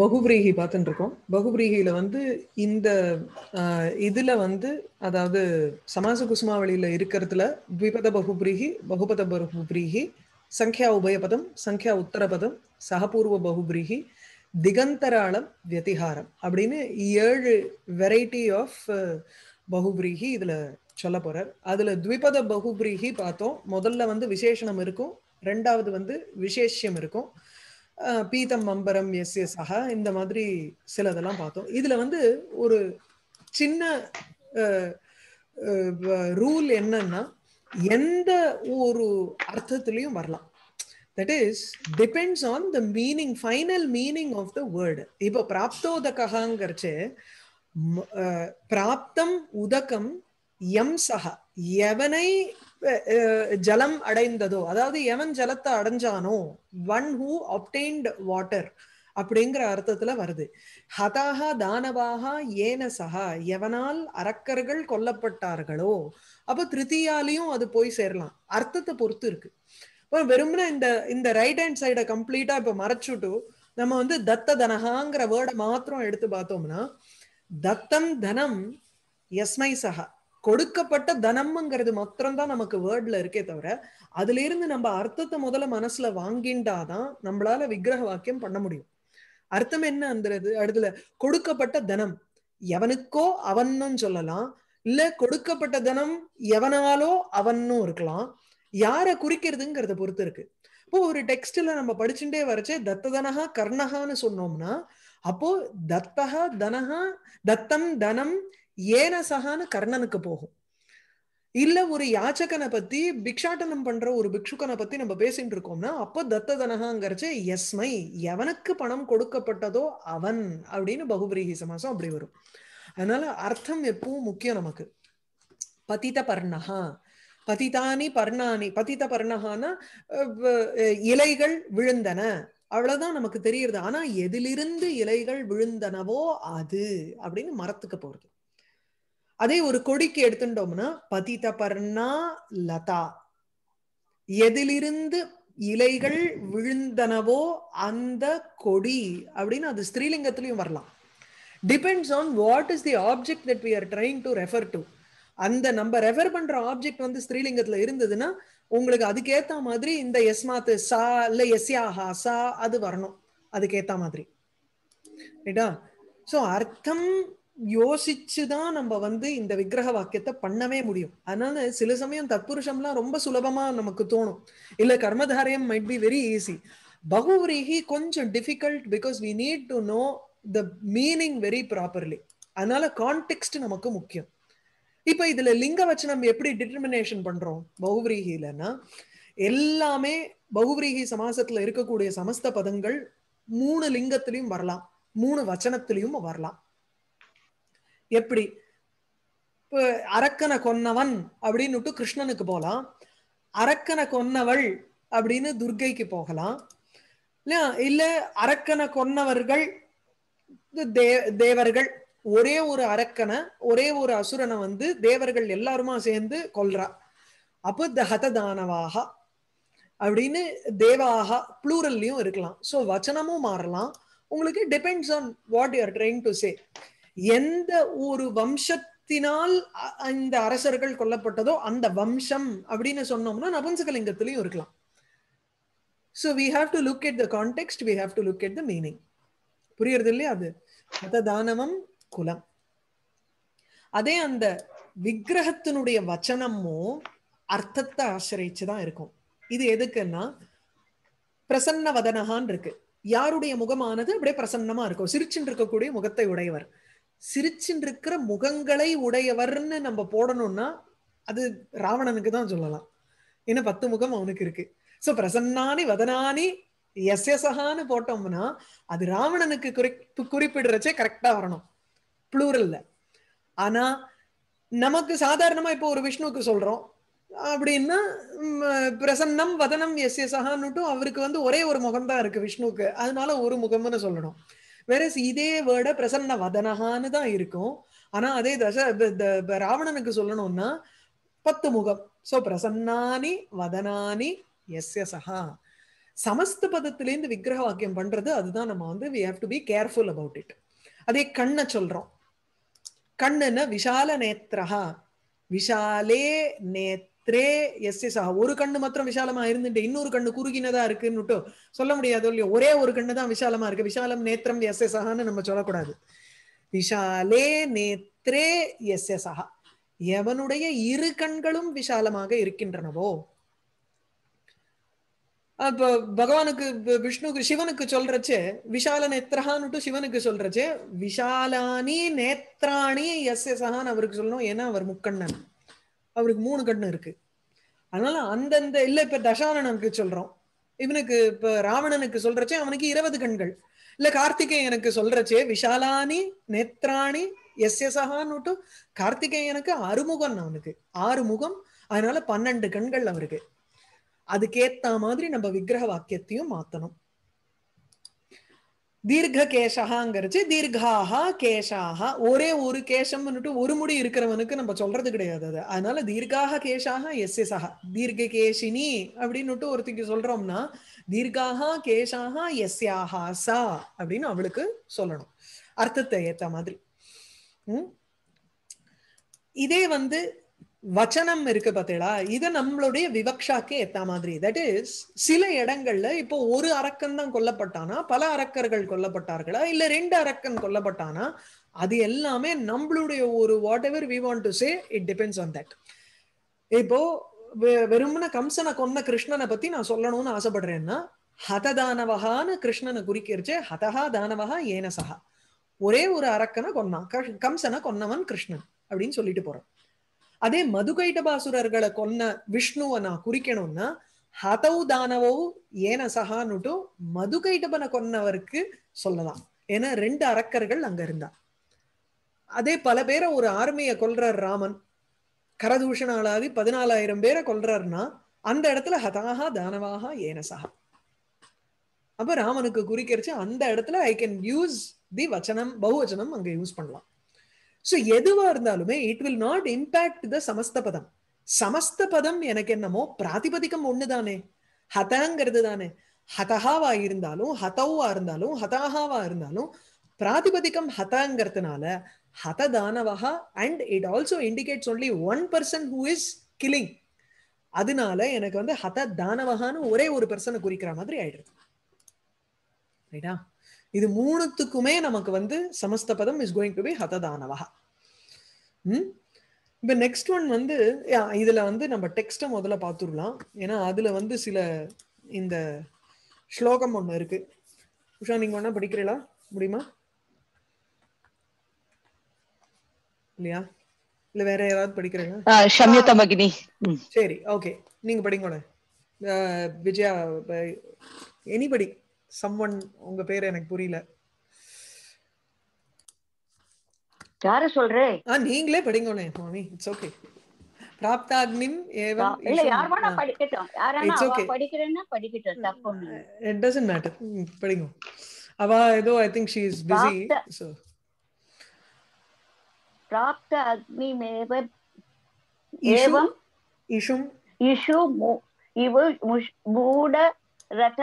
பகுபிரீகி பார்த்துட்டு இருக்கோம் பகுபிரீகியில வந்து இந்த இதுல வந்து அதாவது சமாச குசுமாவளியில இருக்கிறதுல த்விபத பகுபிரீகி பகுபத பகுபிரீகி சங்கியா உபயபதம் சங்கியா உத்தரபதம் சகபூர்வ பகுபிரீகி திகந்தராளம் வியதிகாரம் அப்படின்னு ஏழு வெரைட்டி ஆஃப் பகுபிரீகி இதுல சொல்ல போறார் அதுல த்விபத பகுபிரீகி பார்த்தோம் முதல்ல வந்து விசேஷனம் இருக்கும் ரெண்டாவது வந்து விசேஷம் இருக்கும் பீதம் மம்பரம் எஸ் எஸ் ஆக இந்த மாதிரி சிலதெல்லாம் பார்த்தோம் இதுல வந்து ஒரு சின்ன ரூல் என்னன்னா எந்த ஒரு அர்த்தத்திலையும் வரலாம் that is depends on the meaning final meaning of the word இப்போ பிராப்தோதகாங்கிறச்சு பிராப்தம் உதகம் எம் சஹா எவனை ஜலம் அடைந்ததோ அதாவது எவன் ஜலத்தை அடைஞ்சானோ ஒன் ஹூ அப்டைன்ட் வாட்டர் அப்படிங்கிற அர்த்தத்துல வருது ஹதாகா தானவாகா ஏன சகா எவனால் அரக்கர்கள் கொல்லப்பட்டார்களோ அப்ப திருத்தியாலையும் அது போய் சேரலாம் அர்த்தத்தை பொறுத்து இருக்கு வெறும்னா இந்த இந்த ரைட் ஹேண்ட் சைடை கம்ப்ளீட்டா இப்ப மறைச்சுட்டு நம்ம வந்து தத்த தனகாங்கிற வேர்டை மாத்திரம் எடுத்து பார்த்தோம்னா தத்தம் தனம் எஸ்மை சகா கொடுக்கப்பட்ட தனம்ங்கிறது தான் நமக்கு வேர்ட்ல இருக்கே தவிர அதுல இருந்து நம்ம அர்த்தத்தை முதல்ல மனசுல வாங்கிண்டாதான் நம்மளால விக்கிரக வாக்கியம் பண்ண முடியும் அர்த்தம் என்னன்றது அடுத்துல கொடுக்கப்பட்ட தனம் எவனுக்கோ அவன்னும் சொல்லலாம் இல்ல கொடுக்கப்பட்ட தனம் எவனாலோ அவன்னும் இருக்கலாம் யார குறிக்கிறதுங்கிறத பொறுத்து இருக்கு இப்போ ஒரு டெக்ஸ்ட்ல நம்ம படிச்சுட்டே வரைச்சே தத்ததனஹா கர்ணஹான்னு சொன்னோம்னா அப்போ தத்தகா தனஹா தத்தம் தனம் ஏன சகான்னு கர்ணனுக்கு போகும் இல்ல ஒரு யாச்சகனை பத்தி பிக்ஷாட்டனம் பண்ற ஒரு பிக்ஷுக்கனை பத்தி நம்ம பேசிட்டு இருக்கோம்னா அப்ப தத்ததனகாங்கிறச்சு எஸ்மை எவனுக்கு பணம் கொடுக்கப்பட்டதோ அவன் அப்படின்னு பகுபிரீகி சமாசம் அப்படி வரும் அதனால அர்த்தம் எப்பவும் முக்கியம் நமக்கு பதித பர்ணகா பதிதானி பர்ணானி பதித பர்ணகானா இலைகள் விழுந்தன அவ்வளவுதான் நமக்கு தெரியுது ஆனா எதிலிருந்து இலைகள் விழுந்தனவோ அது அப்படின்னு மரத்துக்கு போறது அதே ஒரு கொடிக்கு எடுத்துட்டோம்னா பதித பர்ணா லதா எதிலிருந்து இலைகள் விழுந்தனவோ அந்த கொடி அப்படின்னு அது ஸ்ரீலிங்கத்திலையும் வரலாம் depends on what is the object that we are trying to refer to அந்த நம்ம ரெஃபர் பண்ற ஆப்ஜெக்ட் வந்து ஸ்ரீலிங்கத்துல இருந்ததுன்னா உங்களுக்கு அதுக்கேத்த மாதிரி இந்த எஸ்மாத்து சா இல்ல எஸ்யாஹா சா அது வரணும் அதுக்கேத்த மாதிரி ரைட்டா ஸோ அர்த்தம் யோசிச்சுதான் நம்ம வந்து இந்த விக்கிரக வாக்கியத்தை பண்ணவே முடியும் அதனால சில சமயம் தற்புருஷம்லாம் ரொம்ப சுலபமா நமக்கு தோணும் இல்ல கர்மதாரியம் மைட் பி வெரி ஈஸி பகுவரிகி கொஞ்சம் difficult because we need to know the meaning very properly அதனால கான்டெக்ட் நமக்கு முக்கியம் இப்ப இதுல லிங்க வச்சு நம்ம எப்படி டிட்டர்மினேஷன் பண்றோம் பகுவரீகிலன்னா எல்லாமே பகுவரீகி சமாசத்துல இருக்கக்கூடிய சமஸ்த பதங்கள் மூணு லிங்கத்திலையும் வரலாம் மூணு வச்சனத்திலையும் வரலாம் எப்படி அரக்கனை கொன்னவன் அப்படின்னுட்டு கிருஷ்ணனுக்கு போகலாம் அரக்கனை கொன்னவள் அப்படின்னு துர்கைக்கு போகலாம் இல்லையா இல்ல அரக்கனை கொன்னவர்கள் தே தேவர்கள் ஒரே ஒரு அரக்கனை ஒரே ஒரு அசுரனை வந்து தேவர்கள் எல்லாருமா சேர்ந்து கொல்றா அப்போ தகத ஹததானவாக அப்படின்னு தேவாக ப்ளூரல்லையும் இருக்கலாம் ஸோ வச்சனமும் மாறலாம் உங்களுக்கு depends on what you're trying to say எந்த ஒரு வம்சத்தினால் இந்த அரசர்கள் கொல்லப்பட்டதோ அந்த வம்சம் அப்படின்னு சொன்னோம்னா நபுன்சகலிங்கத்திலையும் இருக்கலாம் so we have to look at the context we have to look at the meaning புரியுறது இல்லையா அது மத தானவம் குலம் அதே அந்த விக்கிரகத்தினுடைய வச்சனமும் அர்த்தத்தை ஆசிரிச்சு தான் இருக்கும் இது எதுக்குன்னா பிரசன்ன வதனகான் இருக்கு யாருடைய முகமானது அப்படியே பிரசன்னமா இருக்கும் சிரிச்சுட்டு இருக்கக்கூடிய முகத்தை உடையவர் சிரிச்சுட்டு இருக்கிற முகங்களை உடையவர்னு நம்ம போடணும்னா அது ராவணனுக்கு தான் சொல்லலாம் ஏன்னா பத்து முகம் அவனுக்கு இருக்கு சோ பிரசன்னானி வதனானி எஸ் எஸ்எஸ்ஹான்னு போட்டோம்னா அது ராவணனுக்கு குறிப்பு குறிப்பிடுறச்சே கரெக்டா வரணும் ப்ளூரல்ல ஆனா நமக்கு சாதாரணமா இப்போ ஒரு விஷ்ணுக்கு சொல்றோம் அப்படின்னா பிரசன்னம் வதனம் எஸ் எஸ்எஸ்ஹான்னுட்டும் அவருக்கு வந்து ஒரே ஒரு முகம் தான் இருக்கு விஷ்ணுக்கு அதனால ஒரு முகம்னு சொல்லணும் வேற இதே வேர்ட பிரசன்ன வதனகான்னு தான் இருக்கும் ஆனா அதே தச ராவணனுக்கு சொல்லணும்னா பத்து முகம் சோ பிரசன்னானி வதனானி எஸ் எஸ் ஹா சமஸ்த பதத்திலேருந்து விக்கிரக வாக்கியம் பண்றது அதுதான் நம்ம வந்து we have to be careful about it அதே கண்ணை சொல்றோம் கண்ணுன்னு விஷால நேத்ரஹா விஷாலே நேத் த்ரே எஸ் எஸ் ஆஹா ஒரு கண்ணு மாத்திரம் விசாலமா இருந்துட்டு இன்னொரு கண்ணு குறுகினதா இருக்குன்னுட்டு சொல்ல முடியாது இல்லையோ ஒரே ஒரு கண்ணு தான் விசாலமா இருக்கு விசாலம் நேத்திரம் எஸ் எஸ் ஆஹான்னு நம்ம சொல்லக்கூடாது விஷாலே நேத்ரே எஸ் எஸ் ஆஹா எவனுடைய இரு கண்களும் விஷாலமாக இருக்கின்றனவோ அப்ப பகவானுக்கு விஷ்ணுக்கு சிவனுக்கு சொல்றச்சு விஷால நேத்ரஹான்னுட்டு சிவனுக்கு சொல்றச்சு விஷாலானி நேத்ராணி எஸ் எஸ் ஆஹான்னு அவருக்கு சொல்லணும் ஏன்னா அவர் முக்கண்ணன் அவருக்கு மூணு கண்ணு இருக்கு அதனால அந்தந்த இல்ல இப்ப தசானனுக்கு சொல்றோம் இவனுக்கு இப்ப ராவணனுக்கு சொல்றச்சே அவனுக்கு இருபது கண்கள் இல்ல கார்த்திகேயனுக்கு சொல்றச்சே விஷாலானி நேத்ராணி எஸ் எஸ் கார்த்திகேயனுக்கு அறுமுகம் அவனுக்கு ஆறு முகம் அதனால பன்னெண்டு கண்கள் அவருக்கு அதுக்கேத்த மாதிரி நம்ம விக்கிரக வாக்கியத்தையும் மாத்தணும் தீர்க்க கேஷகாங்கிறச்சு தீர்காஹா கேஷாஹா ஒரே ஒரு கேஷம்னுட்டு ஒரு முடி இருக்கிறவனுக்கு நம்ம சொல்றது கிடையாது அது அதனால தீர்காக கேசாக எஸ் எஸ் ஆஹா தீர்க்க கேசினி அப்படின்னுட்டு ஒருத்திக்கு சொல்றோம்னா கேசாக கேஷாஹா எஸ்யாஹா சா அப்படின்னு அவளுக்கு சொல்லணும் அர்த்தத்தை ஏத்த மாதிரி இதே வந்து வச்சனம் இருக்கு பார்த்தீங்களா இது நம்மளுடைய விவக்ஷாக்கே எத்த மாதிரி தட் இஸ் சில இடங்கள்ல இப்போ ஒரு அரக்கன் தான் கொல்லப்பட்டானா பல அரக்கர்கள் கொல்லப்பட்டார்களா இல்ல ரெண்டு அரக்கன் கொல்லப்பட்டானா அது எல்லாமே நம்மளுடைய ஒரு whatever we want to say it depends on that இப்போ வெறும்ன கம்சனை கொன்ன கிருஷ்ணனை பத்தி நான் சொல்லணும்னு ஆசைப்படுறேன்னா ஹததானவகான்னு கிருஷ்ணனை குறிக்கிருச்சு ஹதஹா தானவகா சஹா ஒரே ஒரு அரக்கனை கொன்னான் கம்சனை கொன்னவன் கிருஷ்ணன் அப்படின்னு சொல்லிட்டு போறான் அதே மதுகைடபாசுரர்களை கொன்ன ಕೊನ್ನ நான் குறிக்கணும்னா ஹதவு தானவோ ஏன சகானுட்டு மதுகைடபனை கொன்னவருக்கு சொல்லலாம் ஏன்னா ரெண்டு அரக்கர்கள் அங்க இருந்தா அதே பல பேரை ஒரு ஆர்மியை கொல்றார் ராமன் கரதூஷணாளாகி பதினாலாயிரம் பேரை கொல்றாருன்னா அந்த இடத்துல ஹதாகா தானவாகா ஏனசகா அப்ப ராமனுக்கு குறிக்கிறச்சு அந்த இடத்துல ஐ கேன் யூஸ் தி வச்சனம் பகுவச்சனம் அங்க யூஸ் பண்ணலாம் ஸோ எதுவா இருந்தாலுமே it will not impact the சமஸ்த பதம் சமஸ்த பதம் எனக்கு என்னமோ பிராதிபதிக்கம் ஒண்ணுதானே ஹதங்கிறது தானே ஹதஹாவா இருந்தாலும் ஹதௌவா இருந்தாலும் ஹதாஹாவா இருந்தாலும் பிராதிபதிக்கம் ஹதாங்கிறதுனால ஹத தானவஹா and it also indicates only one person who is killing அதனால எனக்கு வந்து ஹத தானவகான்னு ஒரே ஒரு பர்சனை குறிக்கிற மாதிரி ஆயிடுது ரைட்டா இது மூணுத்துக்குமே நமக்கு வந்து சமஸ்தபதம் இஸ் கோயிங் டு பி ஹததானவகா ம் இப்போ நெக்ஸ்ட் ஒன் வந்து இதில் வந்து நம்ம டெக்ஸ்டை முதல்ல பார்த்துடலாம் ஏன்னா அதில் வந்து சில இந்த ஸ்லோகம் ஒன்று இருக்கு உஷா நீங்க ஒன்றா படிக்கிறீங்களா முடியுமா இல்லையா வேற யாராவது படிக்கிறீங்களா சரி ஓகே நீங்க படிங்கோட விஜயா எனிபடி சம்வன் உங்க பேர் எனக்கு புரியல யாரு சொல்றே நீங்களே இட்ஸ் ஓகே பிராப்தாக்னிம் ஏவம் இல்ல யார் வேணா படிக்கட்டும் படிக்கிறேன்னா படிக்கட்டும் தப்பு இட் டசன்ட் மேட்டர் படிங்க அவ ஏதோ I think is busy so பிராப்த அக்னி மேவ ஏவம் இஷும் இஷு மூட ரத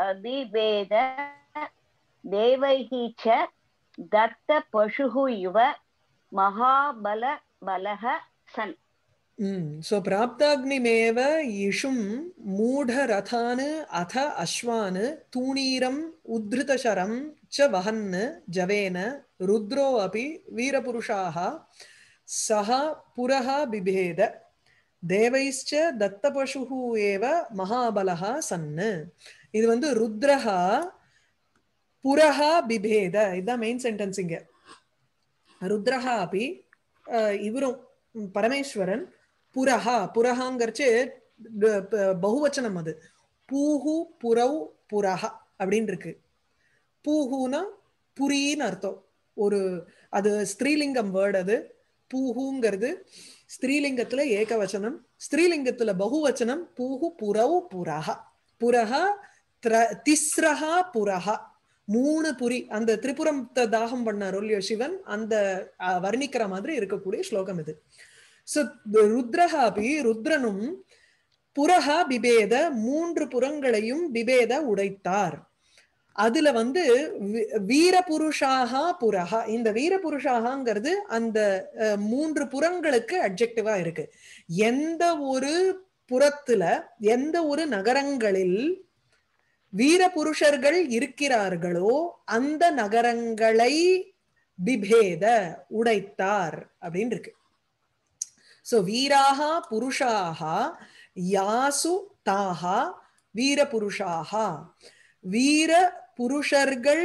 अविवेद देवैः च दत्तपशुः इव महाबलबलः सन् सो प्राप्ताग्निमेव इषुं मूढरथान् अथ अश्वान् तूणीरम् उद्धृतशरं च वहन् जवेन रुद्रो अपि वीरपुरुषाः सः पुरः बिभेद देवैश्च दत्तपशुः एव महाबलः सन् இது வந்து ருத்ரஹா புரஹா பிபேத இதுதான் மெயின் சென்டென்ஸ் இங்க ருத்ரஹா அப்படி இவரும் பரமேஸ்வரன் புரஹா புரஹாங்கிறச்சு பகுவச்சனம் அது பூஹு புரவ் புரஹா அப்படின்னு இருக்கு பூஹூனா புரின்னு அர்த்தம் ஒரு அது ஸ்திரீலிங்கம் வேர்டு அது பூஹூங்கிறது ஸ்திரீலிங்கத்துல ஏகவச்சனம் ஸ்திரீலிங்கத்துல பகுவச்சனம் பூஹு புரவ் புரஹா புரஹா திஸ்ரஹா புரஹா மூணு புரி அந்த திரிபுரம் தாகம் பண்ண இல்லையோ சிவன் அந்த வர்ணிக்கிற மாதிரி இருக்கக்கூடிய ஸ்லோகம் இது சோ ருத்ரஹாபி ருத்ரனும் புரஹா பிபேத மூன்று புறங்களையும் பிபேத உடைத்தார் அதுல வந்து வீரபுருஷாகா புரஹா இந்த வீரபுருஷாகாங்கிறது அந்த மூன்று புறங்களுக்கு அப்ஜெக்டிவா இருக்கு எந்த ஒரு புறத்துல எந்த ஒரு நகரங்களில் வீர புருஷர்கள் இருக்கிறார்களோ அந்த நகரங்களை பிபேத உடைத்தார் அப்படின்னு இருக்கு சோ வீராக புருஷாக யாசு தாகா வீர புருஷாக வீர புருஷர்கள்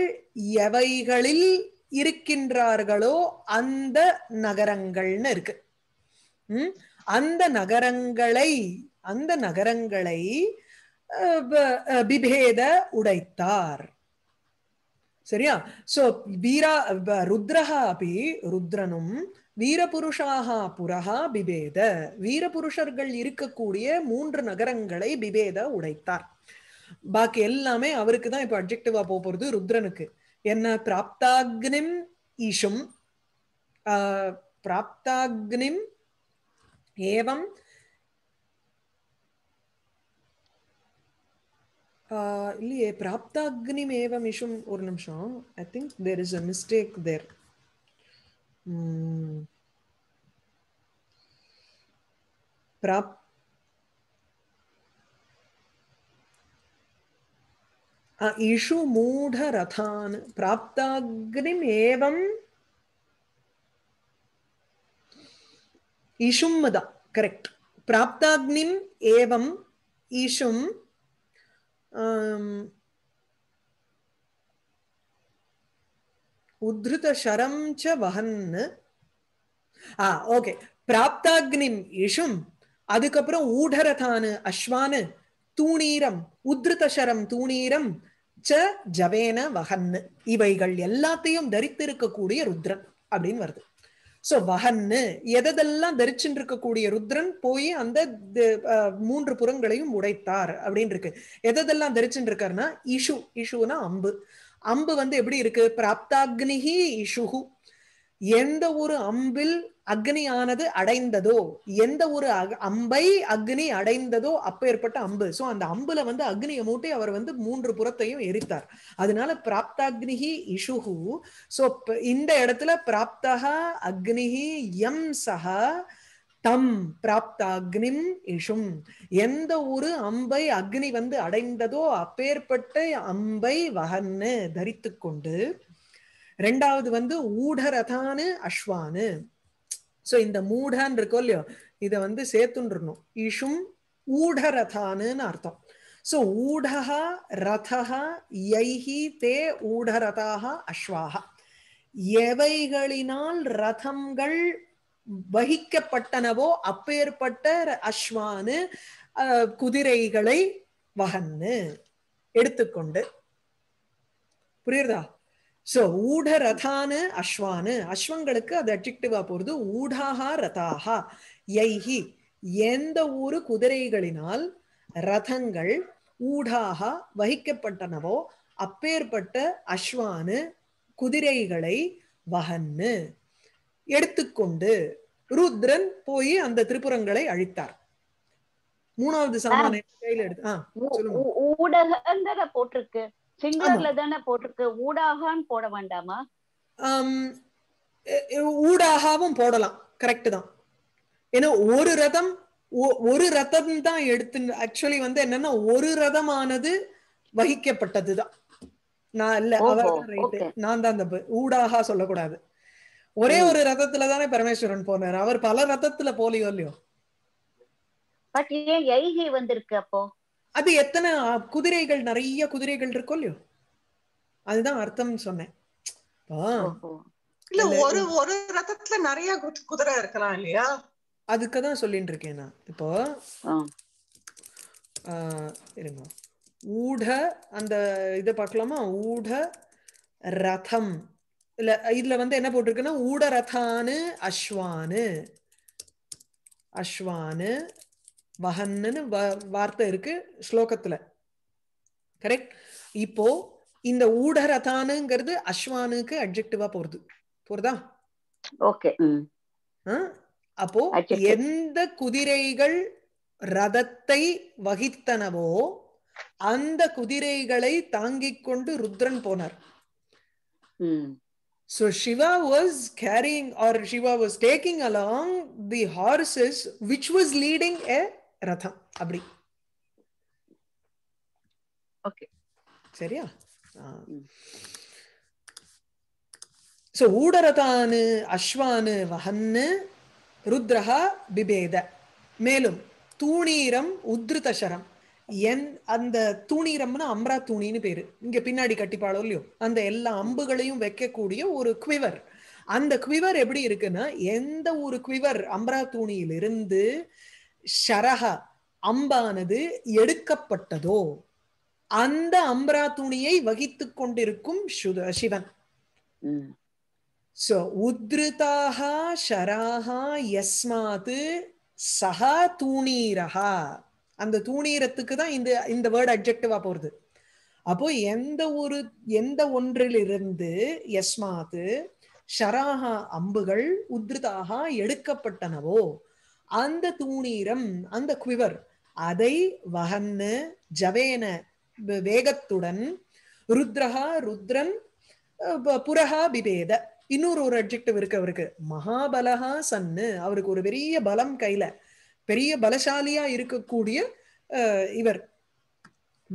எவைகளில் இருக்கின்றார்களோ அந்த நகரங்கள்னு இருக்கு அந்த நகரங்களை அந்த நகரங்களை பிபேத உடைத்தார் சரியா சோ வீரா ருத்ரஹா அப்படி ருத்ரனும் வீரபுருஷாக புரஹா பிபேத வீரபுருஷர்கள் இருக்கக்கூடிய மூன்று நகரங்களை பிபேத உடைத்தார் பாக்கி எல்லாமே அவருக்கு தான் இப்ப அப்ஜெக்டிவா போறது ருத்ரனுக்கு என்ன பிராப்தாக்னிம் ஈஷும் பிராப்தாக்னிம் ஏவம் ಇಲ್ಲಿ ಪ್ರಾಪ್ತಾಗ್ನಿಮೇವ ಮಿಷುಂ ಒಂದು ನಿಮಿಷ I think there is a mistake there ಪ್ರಾಪ್ ಇಷು ಮೂಢರಥಾನ್ ಪ್ರಾಪ್ತಾಗ್ನಿಮೇವಂ ಇಷುಂ ಮದ ಕರೆಕ್ಟ್ ಪ್ರಾಪ್ತಾಗ್ನಿಂ ಏವಂ ಇಷುಂ உத்ருத ச ஆ ஓகே பிராப்தாக்னிம் இஷும் அதுக்கப்புறம் ஊடரதானு அஸ்வானு தூணீரம் உத்ருத சரம் தூணீரம் ச ஜவேன வகன்னு இவைகள் எல்லாத்தையும் தரித்திருக்கக்கூடிய ருத்ரன் அப்படின்னு வருது சோ வகன்னு எதெல்லாம் தரிச்சுட்டு இருக்கக்கூடிய ருத்ரன் போய் அந்த மூன்று புறங்களையும் உடைத்தார் அப்படின்னு இருக்கு எதெல்லாம் தரிச்சுட்டு இருக்காருன்னா இஷு இஷுனா அம்பு அம்பு வந்து எப்படி இருக்கு பிராப்தாக்னிகி இஷுகு எந்த ஒரு அம்பில் அக்னியானது அடைந்ததோ எந்த ஒரு அம்பை அக்னி அடைந்ததோ அப்ப ஏற்பட்ட அம்பு சோ அந்த அம்புல வந்து அக்னியை மூட்டி அவர் வந்து மூன்று புறத்தையும் எரித்தார் அதனால பிராப்தாக்னிஹி இஷுஹு சோ இந்த இடத்துல பிராப்தா அக்னிஹி எம் சஹா தம் பிராப்தாக்னிம் இஷும் எந்த ஒரு அம்பை அக்னி வந்து அடைந்ததோ அப்பேற்பட்ட அம்பை வகன்னு தரித்து கொண்டு ரெண்டாவது வந்து ஊடரதானு அஸ்வானு ஸோ இந்த மூடான்னு இருக்கோ இல்லையோ இதை வந்து சேர்த்துன்றணும் இஷும் ஊடரதானுன்னு அர்த்தம் ஸோ ஊடக ரதா யைஹி தே ஊடரதாக அஸ்வாகா எவைகளினால் ரதங்கள் வகிக்கப்பட்டனவோ அப்பேற்பட்ட அஸ்வானு குதிரைகளை வகன்னு எடுத்துக்கொண்டு புரியுறதா சோ ஊட ரதானு அஸ்வானு அஸ்வங்களுக்கு அது அட்ஜெக்டிவா போறது ஊடாகா ரதாகா யைஹி எந்த ஊரு குதிரைகளினால் ரதங்கள் ஊடாக வகிக்கப்பட்டனவோ அப்பேற்பட்ட அஸ்வானு குதிரைகளை வகன்னு எடுத்துக்கொண்டு ருத்ரன் போய் அந்த திருப்புறங்களை அழித்தார் மூணாவது சமாதான கையில எடுத்து போட்டிருக்கு சிங்குலர்ல தானே போட்டிருக்கு ஊடாகான்னு போட வேண்டாமா ஊடாகவும் போடலாம் கரெக்ட் தான் ஏன்னா ஒரு ரதம் ஒரு ரதம் தான் எடுத்து ஆக்சுவலி வந்து என்னன்னா ஒரு ரதமானது வகிக்கப்பட்டது தான் நான் இல்ல நான் தான் அந்த ஊடாக சொல்லக்கூடாது ஒரே ஒரு ரதத்துல தானே பரமேஸ்வரன் போனார் அவர் பல ரதத்துல போலியோ இல்லையோ பட் ஏன் ஐகை வந்திருக்கு அப்போ அது எத்தனை குதிரைகள் நிறைய குதிரைகள் இருக்கும் இல்லையோ அதுதான் அர்த்தம் சொன்னேன் இல்ல ஒரு ஒரு ரத்தத்துல நிறைய குதிரை இருக்கலாம் இல்லையா சொல்லிட்டு இருக்கேன் நான் இப்போ இருங்க ஊட அந்த இத பாக்கலாமா ஊட ரதம் இல்ல இதுல வந்து என்ன போட்டிருக்குன்னா ரதான்னு அஸ்வானு அஸ்வானு வஹன்னு வார்த்தை இருக்கு ஸ்லோகத்துல கரெக்ட் இப்போ இந்த ஊடரதானுங்கிறது அஸ்வானுக்கு அப்ஜெக்டிவா போறது போறதா ஓகே அப்போ எந்த குதிரைகள் ரதத்தை வகித்தனவோ அந்த குதிரைகளை தாங்கிக் கொண்டு ருத்ரன் போனார் So Shiva was carrying or Shiva was taking along the horses which was leading a ரதம் அப்படி சரியா சோ ஊடரதானு அஸ்வானு வஹன்னு ருத்ரஹா பிபேத மேலும் தூணீரம் உத்ருதசரம் என் அந்த தூணீரம்னா அம்ரா தூணின்னு பேரு இங்க பின்னாடி கட்டிப்பாளோ இல்லையோ அந்த எல்லா அம்புகளையும் வைக்கக்கூடிய ஒரு குவிவர் அந்த குவிவர் எப்படி இருக்குன்னா எந்த ஒரு குவிவர் அம்ரா தூணியிலிருந்து ஷரஹ அம்பானது எடுக்கப்பட்டதோ அந்த அம்பரா துணியை வகித்து கொண்டிருக்கும் சிவன் சோ உத்ருதாக ஷராக யஸ்மாத் சஹா தூணீரஹா அந்த தூணீரத்துக்கு தான் இந்த இந்த வேர்டு அப்ஜெக்டிவா போறது அப்போ எந்த ஒரு எந்த ஒன்றிலிருந்து யஸ்மாத்து ஷராகா அம்புகள் உத்ருதாக எடுக்கப்பட்டனவோ அந்த தூணீரம் அந்த குவிவர் அதை வகன்னு ஜவேன வேகத்துடன் ருத்ரஹா ருத்ரன் புரஹா பிபேத இன்னொரு ஒரு அப்ஜெக்டிவ் இருக்கு அவருக்கு மகாபலஹா சன்னு அவருக்கு ஒரு பெரிய பலம் கையில பெரிய பலசாலியா இருக்கக்கூடிய இவர்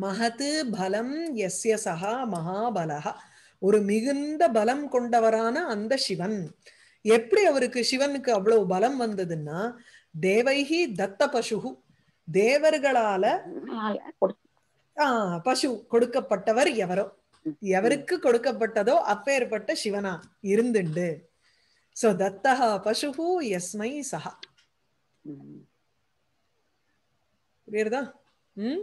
மகது பலம் எஸ்ய சகா மகாபலஹா ஒரு மிகுந்த பலம் கொண்டவரான அந்த சிவன் எப்படி அவருக்கு சிவனுக்கு அவ்வளவு பலம் வந்ததுன்னா தேவைகி தத்த பசு தேவர்களால பசு கொடுக்கப்பட்டவர் எவரோ எவருக்கு கொடுக்கப்பட்டதோ அப்பேற்பட்ட சிவனா இருந்துண்டு சோ தத்தா பசு எஸ்மை சஹா புரியுறதா உம்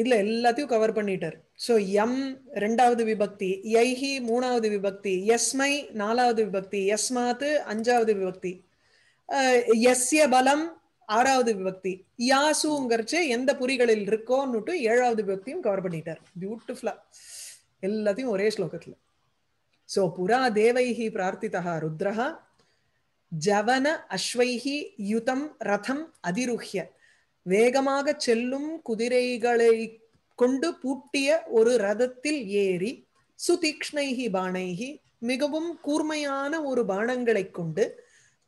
இதுல எல்லாத்தையும் கவர் பண்ணிட்டார் சோ எம் ரெண்டாவது விபக்தி எய்ஹி மூணாவது விபக்தி எஸ்மை நாலாவது விபக்தி எஸ்மாத்து அஞ்சாவது விபக்தி எஸ்ய பலம் ஆறாவது விபக்தி யாசுங்கிறச்சு எந்த புரிகளில் இருக்கோன்னு ஏழாவது விபக்தியும் கவர் பண்ணிட்டார் பியூட்டிஃபுல்லா எல்லாத்தையும் ஒரே ஸ்லோகத்துல சோ புரா தேவைஹி பிரார்த்திதா ருத்ரஹா ஜவன அஸ்வைஹி யுதம் ரதம் அதிருஹ்ய வேகமாக செல்லும் குதிரைகளை கொண்டு பூட்டிய ஒரு ரதத்தில் ஏறி சுதீக்ஷ்ணைஹி பானைஹி மிகவும் கூர்மையான ஒரு பானங்களை கொண்டு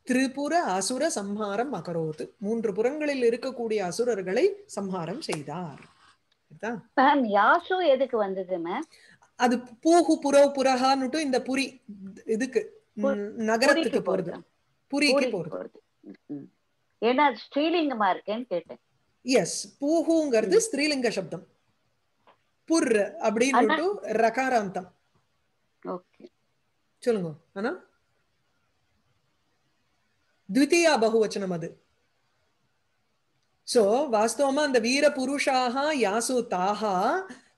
திரிபுர அசுர சம்ஹாரம் அகரோத்து மூன்று புறங்களில் இருக்கக்கூடிய அசுரர்களை சம்ஹாரம் செய்தார் யாசு எதுக்கு வந்தது அது பூகு புரோ புரஹான்னுட்டு இந்த புரி இதுக்கு நகரத்துக்கு போறது புரிக்கு போறது ஏன்னா ஸ்ரீலிங்கமா இருக்கேன்னு கேட்டேன் எஸ் பூகுங்கிறது ஸ்ரீலிங்க சப்தம் புர் அப்படின்னு ரகாராந்தம் சொல்லுங்க ஆனா த்விதியா பகுவச்சனம் அது சோ வாஸ்தவமா அந்த வீர புருஷாக யாசு தாஹா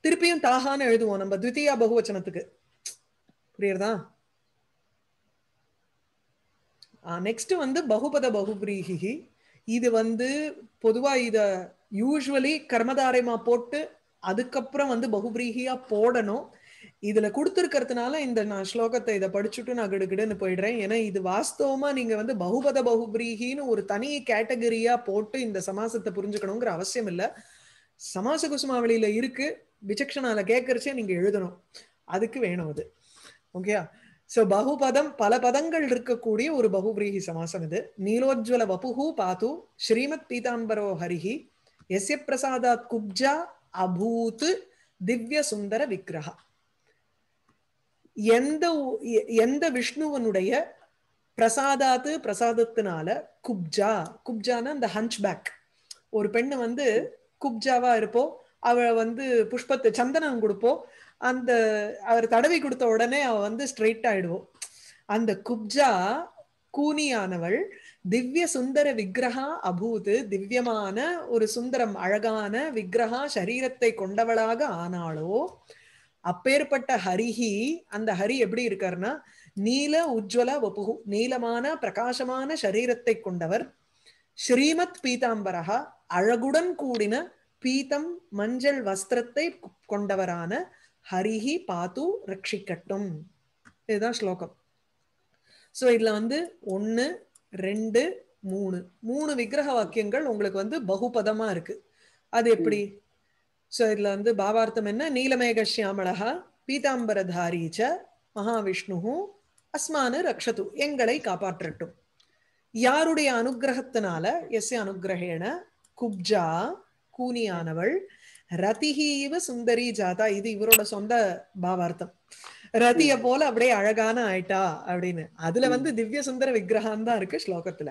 திருப்பியும் தாஹான்னு எழுதுவோம் நம்ம த்விதியா பகுவச்சனத்துக்கு புரியுறதா நெக்ஸ்ட் வந்து பகுபத பகுபிரீகி இது வந்து பொதுவா இத யூஸ்வலி கர்மதாரயமா போட்டு அதுக்கப்புறம் வந்து பகுபிரீகியா போடணும் இதுல கொடுத்துருக்கிறதுனால இந்த நான் ஸ்லோகத்தை இதை படிச்சுட்டு நான் கிடுகிடுன்னு போயிடுறேன் ஏன்னா இது வாஸ்தவமா நீங்க வந்து பகுபத பகுபிரீகின்னு ஒரு தனி கேட்டகரியா போட்டு இந்த சமாசத்தை புரிஞ்சுக்கணுங்கிற அவசியம் இல்ல சமாச குசுமாவளியில இருக்கு விசக்ஷனால கேட்கறச்சே நீங்க எழுதணும் அதுக்கு வேணும் அது ஓகேயா சோ பகுபதம் பல பதங்கள் இருக்கக்கூடிய ஒரு பகுபிரீகி சமாசம் இது நீலோஜ்வல வபுஹூ பாத்து ஸ்ரீமத் பீதாம்பரோ ஹரிஹி எஸ்ய பிரசாதாத் குப்ஜா அபூத் திவ்ய சுந்தர விக்கிரகா எந்த எந்த விஷ்ணுவனுடைய பிரசாதாத்து பிரசாதத்தினால குப்ஜா குப்ஜானா அந்த பேக் ஒரு பெண்ணு வந்து குப்ஜாவா இருப்போ அவளை வந்து புஷ்பத்து சந்தனம் கொடுப்போம் அந்த அவர் தடவி கொடுத்த உடனே அவ வந்து ஸ்ட்ரைட் ஆயிடுவோம் அந்த குப்ஜா கூனியானவள் திவ்ய சுந்தர விக்கிரகா அபூது திவ்யமான ஒரு சுந்தரம் அழகான விக்கிரகா சரீரத்தை கொண்டவளாக ஆனாளோ அப்பேற்பட்ட ஹரிஹி அந்த ஹரி எப்படி இருக்காருன்னா நீல உஜ்வல வபுகு நீலமான பிரகாசமான சரீரத்தை கொண்டவர் ஸ்ரீமத் பீதாம்பரகா அழகுடன் கூடின பீதம் மஞ்சள் வஸ்திரத்தை கொண்டவரான ஹரிஹி பாத்து ரட்சிக்கட்டும் இதுதான் ஸ்லோகம் ஸோ இதுல வந்து ஒன்று ரெண்டு மூணு மூணு விக்கிரக வாக்கியங்கள் உங்களுக்கு வந்து பகுபதமா இருக்கு அது எப்படி ஸோ இதில் வந்து பாவார்த்தம் என்ன நீலமேக சியாமளகா பீதாம்பரதாரி ச மகாவிஷ்ணு அஸ்மானு ரக்ஷத்து எங்களை காப்பாற்றட்டும் யாருடைய அனுகிரகத்தினால எஸ் அனுகிரகேண குப்ஜா கூனியானவள் ரதிஹீவ சுந்தரி ஜாதா இது இவரோட சொந்த பாவார்த்தம் ரதிய போல அப்படியே அழகான ஆயிட்டா அப்படின்னு அதுல வந்து திவ்ய சுந்தர விக்கிரகம் தான் இருக்கு ஸ்லோகத்துல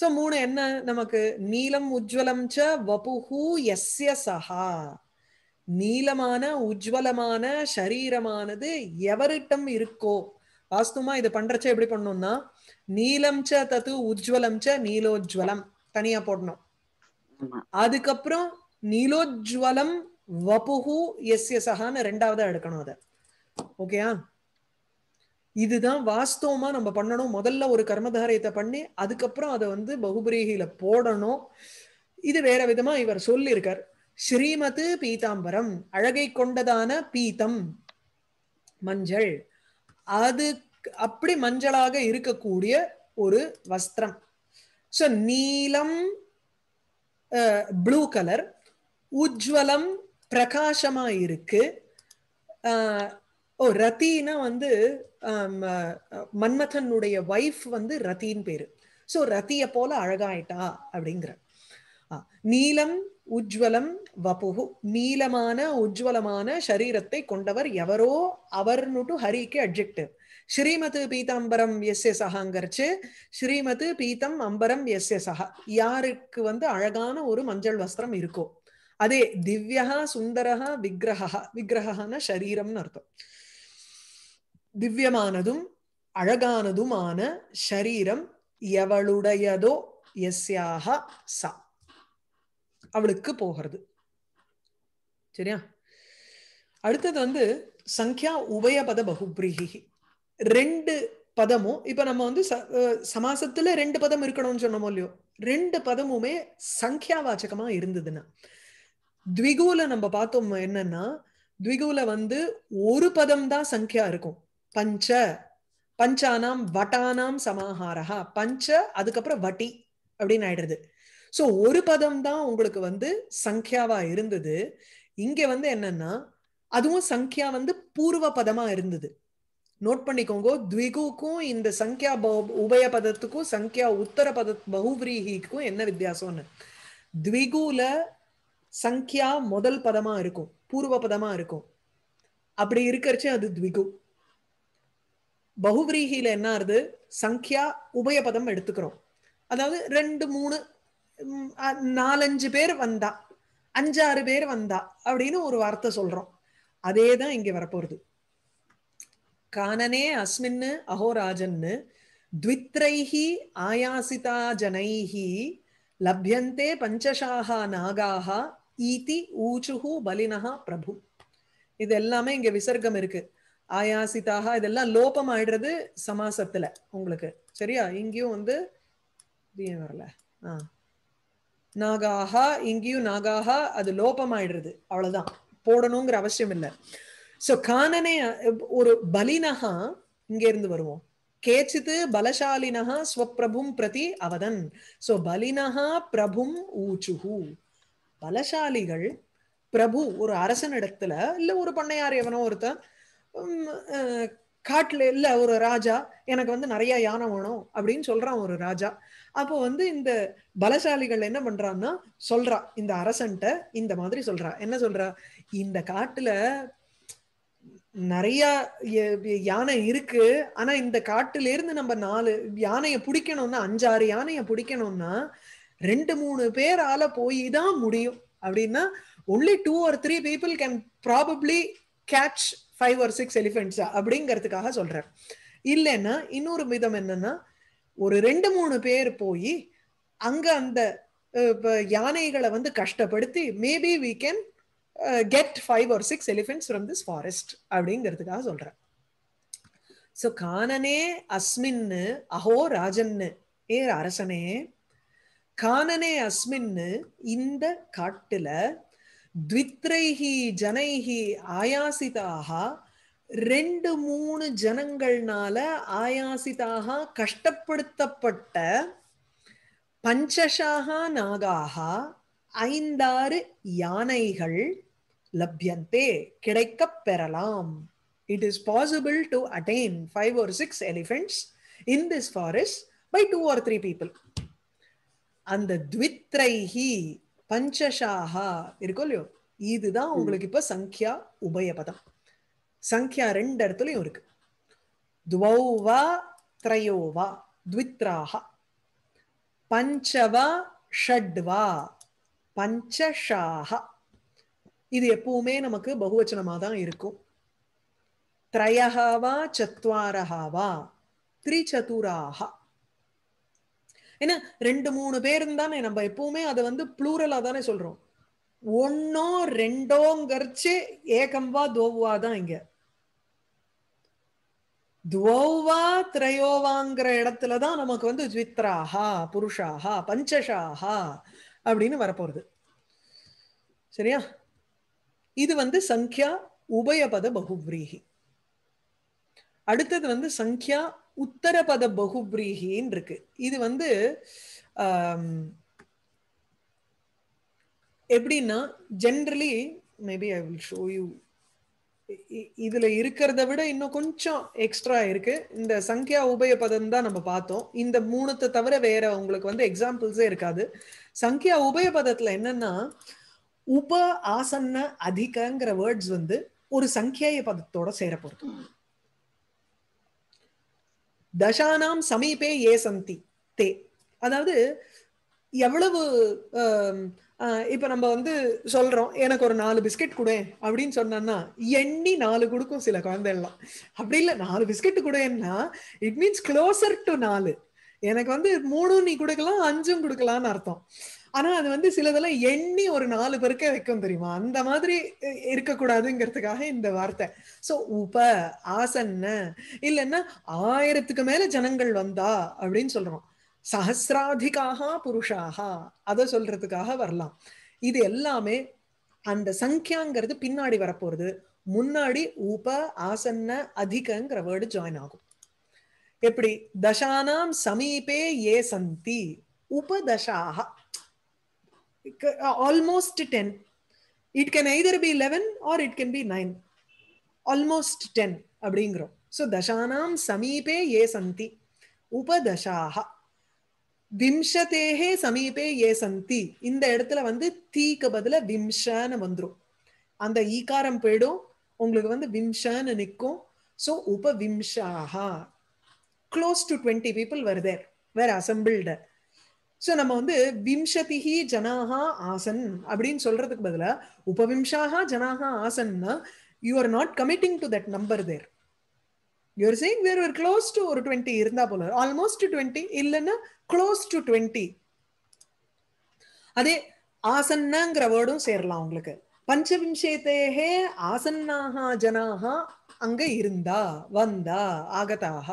சோ மூணு என்ன நமக்கு நீலம் உஜ்வலம் ச வபுஹு எஸ்ய சஹா நீலமான உஜ்வலமான சரீரமானது எவரிட்டம் இருக்கோ வாஸ்துமா இது பண்றச்ச எப்படி பண்ணும்னா நீலம் ச தத்து உஜ்வலம் ச நீலோஜ்வலம் தனியா போடணும் அதுக்கப்புறம் நீலோஜ்வலம் வபுஹு எஸ்ய சஹான்னு ரெண்டாவது எடுக்கணும் அதை ஓகேயா இதுதான் வாஸ்தவமா நம்ம பண்ணணும் முதல்ல ஒரு கர்மதாரியத்தை பண்ணி அதுக்கப்புறம் அதை வந்து பகுபிரீகில போடணும் இது வேற விதமா இவர் சொல்லியிருக்கார் ஸ்ரீமது பீதாம்பரம் அழகை கொண்டதான பீத்தம் மஞ்சள் அது அப்படி மஞ்சளாக இருக்கக்கூடிய ஒரு வஸ்திரம் ஸோ நீலம் ப்ளூ கலர் உஜ்வலம் பிரகாசமா இருக்கு ஓ ரத்தினா வந்து மன்மதனுடைய ஒய்ஃப் வந்து ரத்தின் பேரு ஸோ ரத்திய போல அழகாயிட்டா அப்படிங்கிற நீலம் உஜ்வலம் வபுகு நீலமான உஜ்வலமான சரீரத்தை கொண்டவர் எவரோ அவர்னுட்டு ஹரிக்கு அட்ஜெக்டிவ் ஸ்ரீமது பீதாம்பரம் எஸ் எஸ் சஹாங்கரிச்சு ஸ்ரீமது பீதம் அம்பரம் எஸ் எஸ் சஹா யாருக்கு வந்து அழகான ஒரு மஞ்சள் வஸ்திரம் இருக்கோ அதே திவ்யா சுந்தரா விக்கிரகா விக்கிரகான சரீரம்னு அர்த்தம் திவ்யமானதும் அழகானதுமான ஷரீரம் எவளுடையதோ எஸ்யாக சா அவளுக்கு போகிறது சரியா அடுத்தது வந்து சங்கியா உபயபத பகுப்ரீகி ரெண்டு பதமும் இப்ப நம்ம வந்து சமாசத்துல ரெண்டு பதம் இருக்கணும்னு சொன்னோமோ இல்லையோ ரெண்டு பதமுமே சங்கியா வாச்சகமா இருந்ததுன்னா த்விகுல நம்ம பார்த்தோம் என்னன்னா த்விகுல வந்து ஒரு பதம் தான் சங்கியா இருக்கும் பஞ்ச பஞ்சானாம் வட்டானாம் சமாஹாரா பஞ்ச அதுக்கப்புறம் வட்டி அப்படின்னு ஆயிடுறது ஸோ ஒரு பதம் தான் உங்களுக்கு வந்து சங்கியாவா இருந்தது இங்க வந்து என்னன்னா அதுவும் சங்கியா வந்து பூர்வ பதமா இருந்தது நோட் பண்ணிக்கோங்க த்விகுக்கும் இந்த சங்கியா உபய பதத்துக்கும் சங்கியா உத்தர பத பகுவிரீகிக்கும் என்ன வித்தியாசம்னு த்விகுல சங்கியா முதல் பதமா இருக்கும் பூர்வ பதமா இருக்கும் அப்படி இருக்கிறச்சே அது த்விகு பகுவிரீகியில என்ன ஆகுது சங்கியா உபயபதம் எடுத்துக்கிறோம் அதாவது ரெண்டு மூணு நாலஞ்சு பேர் வந்தா அஞ்சாறு பேர் வந்தா அப்படின்னு ஒரு வார்த்தை சொல்றோம் அதே தான் இங்க வரப்போறது காணனே அஸ்மின்னு அகோராஜன்னு த்வித்ரைஹி ஆயாசிதா ஜனைஹி லப்யந்தே பஞ்சசாகா நாகாக ஈதி ஊச்சுஹு பலினஹா பிரபு இது எல்லாமே இங்க விசர்க்கம் இருக்கு ஆயாசிதாக இதெல்லாம் லோபம் ஆயிடுறது சமாசத்துல உங்களுக்கு சரியா இங்கேயும் வந்து வரல ஆ நாகாகா இங்கேயும் நாகாகா அது லோபம் ஆயிடுறது அவ்வளவுதான் போடணுங்கிற அவசியம் இல்லை சோ காணனே ஒரு பலினகா இங்கே இருந்து வருவோம் கேச்சித்து பலசாலினகா ஸ்வப்பிரபும் பிரதி அவதன் சோ பலினகா பிரபும் ஊச்சுஹு பலசாலிகள் பிரபு ஒரு அரசனிடத்துல இல்ல ஒரு பண்ணையார் எவனோ ஒருத்தன் காட்டுல இல்ல ஒரு ராஜா எனக்கு வந்து நிறைய யானை வேணும் அப்படின்னு சொல்றான் ஒரு ராஜா அப்போ வந்து இந்த பலசாலிகள் என்ன பண்றான்னா சொல்றா இந்த அரசன்ட்ட இந்த மாதிரி சொல்றா என்ன சொல்றா இந்த காட்டுல நிறைய யானை இருக்கு ஆனா இந்த காட்டுல இருந்து நம்ம நாலு யானையை பிடிக்கணும்னா அஞ்சாறு யானையை பிடிக்கணும்னா ரெண்டு மூணு பேரால போய் தான் முடியும் அப்படின்னா only two or three people can probably catch five ஒரு சிக்ஸ் எலிஃபென்ட்ஸா அப்படிங்கிறதுக்காக சொல்றார் இல்லைன்னா இன்னொரு விதம் என்னன்னா ஒரு ரெண்டு மூணு பேர் போய் அங்க அந்த யானைகளை வந்து கஷ்டப்படுத்தி maybe we can get five ஒரு six elephants from this forest அப்படிங்கிறதுக்காக சொல்றேன் ஸோ கானனே அஸ்மின்னு அஹோ ராஜன்னு ஏ அரசனே கானனே அஸ்மின்னு இந்த காட்டுல द्वित्रैः जनैः आयासिताः ரெண்டு மூணு ஜனங்கள்னால ஆயாசிதாக கஷ்டப்படுத்தப்பட்ட பஞ்சஷாக நாகாக ஐந்தாறு யானைகள் லப்யந்தே கிடைக்கப் பெறலாம் it is possible to attain five ஒரு six elephants in this forest by two or three people அந்த த்வித்ரைஹி பஞ்சஷாகா இருக்கும் இல்லையோ இதுதான் உங்களுக்கு இப்ப சங்கியா உபயபதம் சங்கியா ரெண்டு இடத்துலயும் இருக்கு துவௌவா திரையோவா த்வித்ராக பஞ்சவா ஷட்வா பஞ்சஷாஹா இது எப்பவுமே நமக்கு பகுவச்சனமாக தான் இருக்கும் திரையகாவா சத்வாரஹாவா த்ரிச்சதுராக ஏன்னா ரெண்டு மூணு பேரும் தானே நம்ம எப்பவுமே அதை வந்து ப்ளூரலா தானே சொல்றோம் ஒன்னோ ரெண்டோங்கரிச்சு ஏகம்பா தோவா தான் இங்க துவா திரையோவாங்கிற இடத்துல தான் நமக்கு வந்து ஜித்ராஹா புருஷாஹா பஞ்சஷாஹா அப்படின்னு வரப்போறது சரியா இது வந்து சங்கியா உபயபத பகுவ்ரீகி அடுத்தது வந்து சங்கியா உத்தரபத பகுப்ரீகின்னு இருக்கு இது வந்து எப்படின்னா generally maybe I will show you இதுல இருக்கிறத விட இன்னும் கொஞ்சம் எக்ஸ்ட்ரா இருக்கு இந்த சங்கியா உபயபதம் தான் நம்ம பார்த்தோம் இந்த மூணுத்தை தவிர வேற உங்களுக்கு வந்து எக்ஸாம்பிள்ஸே இருக்காது சங்கியா பதத்துல என்னன்னா உப ஆசன்ன அதிகங்கிற வேர்ட்ஸ் வந்து ஒரு சங்கியாய பதத்தோட சேரப்போறது தசானாம் சமீபே ஏ சந்தி தே அதாவது எவ்வளவு இப்ப நம்ம வந்து சொல்றோம் எனக்கு ஒரு நாலு பிஸ்கெட் கொடு அப்படின்னு சொன்னோம்னா எண்ணி நாலு கொடுக்கும் சில குழந்தைலாம் அப்படி இல்லை நாலு பிஸ்கெட் கொடுன்னா இட் மீன்ஸ் க்ளோசர் டு நாலு எனக்கு வந்து மூணும் நீ கொடுக்கலாம் அஞ்சும் கொடுக்கலாம்னு அர்த்தம் ஆனா அது வந்து சிலதெல்லாம் எண்ணி ஒரு நாலு பேருக்கே வைக்கும் தெரியுமா அந்த மாதிரி இருக்கக்கூடாதுங்கிறதுக்காக இந்த வார்த்தை சோ உப ஆசன்ன இல்லைன்னா ஆயிரத்துக்கு மேல ஜனங்கள் வந்தா அப்படின்னு சொல்றோம் சஹசிராதிக்காக புருஷாக அதை சொல்றதுக்காக வரலாம் இது எல்லாமே அந்த சங்கியாங்கிறது பின்னாடி வரப்போறது முன்னாடி உப ஆசன்ன அதிகங்கிற வேர்டு ஜாயின் ஆகும் எப்படி தசானாம் சமீபே ஏ சந்தி உபதசாக almost ten it can either be 11 or it can be 9. Almost 10. அப்படிங்கிறோம் ஸோ தசானாம் சமீபே ஏ சந்தி உபதசாக விம்சதேகே சமீபே ஏ சந்தி இந்த இடத்துல வந்து தீக்கு பதில விம்சன்னு வந்துடும் அந்த ஈகாரம் போயிடும் உங்களுக்கு வந்து விம்சன்னு நிற்கும் ஸோ உபவிம்சாக close to twenty people were there were assembled so நம்ம வந்து விம்சதிஹி ஜனாகா ஆசன் அப்படின்னு சொல்றதுக்கு பதிலா உபவிம்சாகா ஜனாகா ஆசன்னா you are not committing to that number there you're saying were ஒரு க்ளோஸ் டு ஒரு டுவெண்ட்டி இருந்தா போல ஆல்மோஸ்ட் டுவெண்ட்டி இல்லைன்னா க்ளோஸ் டு டுவெண்ட்டி அதே ஆசன்னங்கிற வேர்டும் சேரலாம் உங்களுக்கு பஞ்சவிம்சேத்தேகே ஆசன்னாக ஜனாக அங்க இருந்தா வந்தா ஆகதாக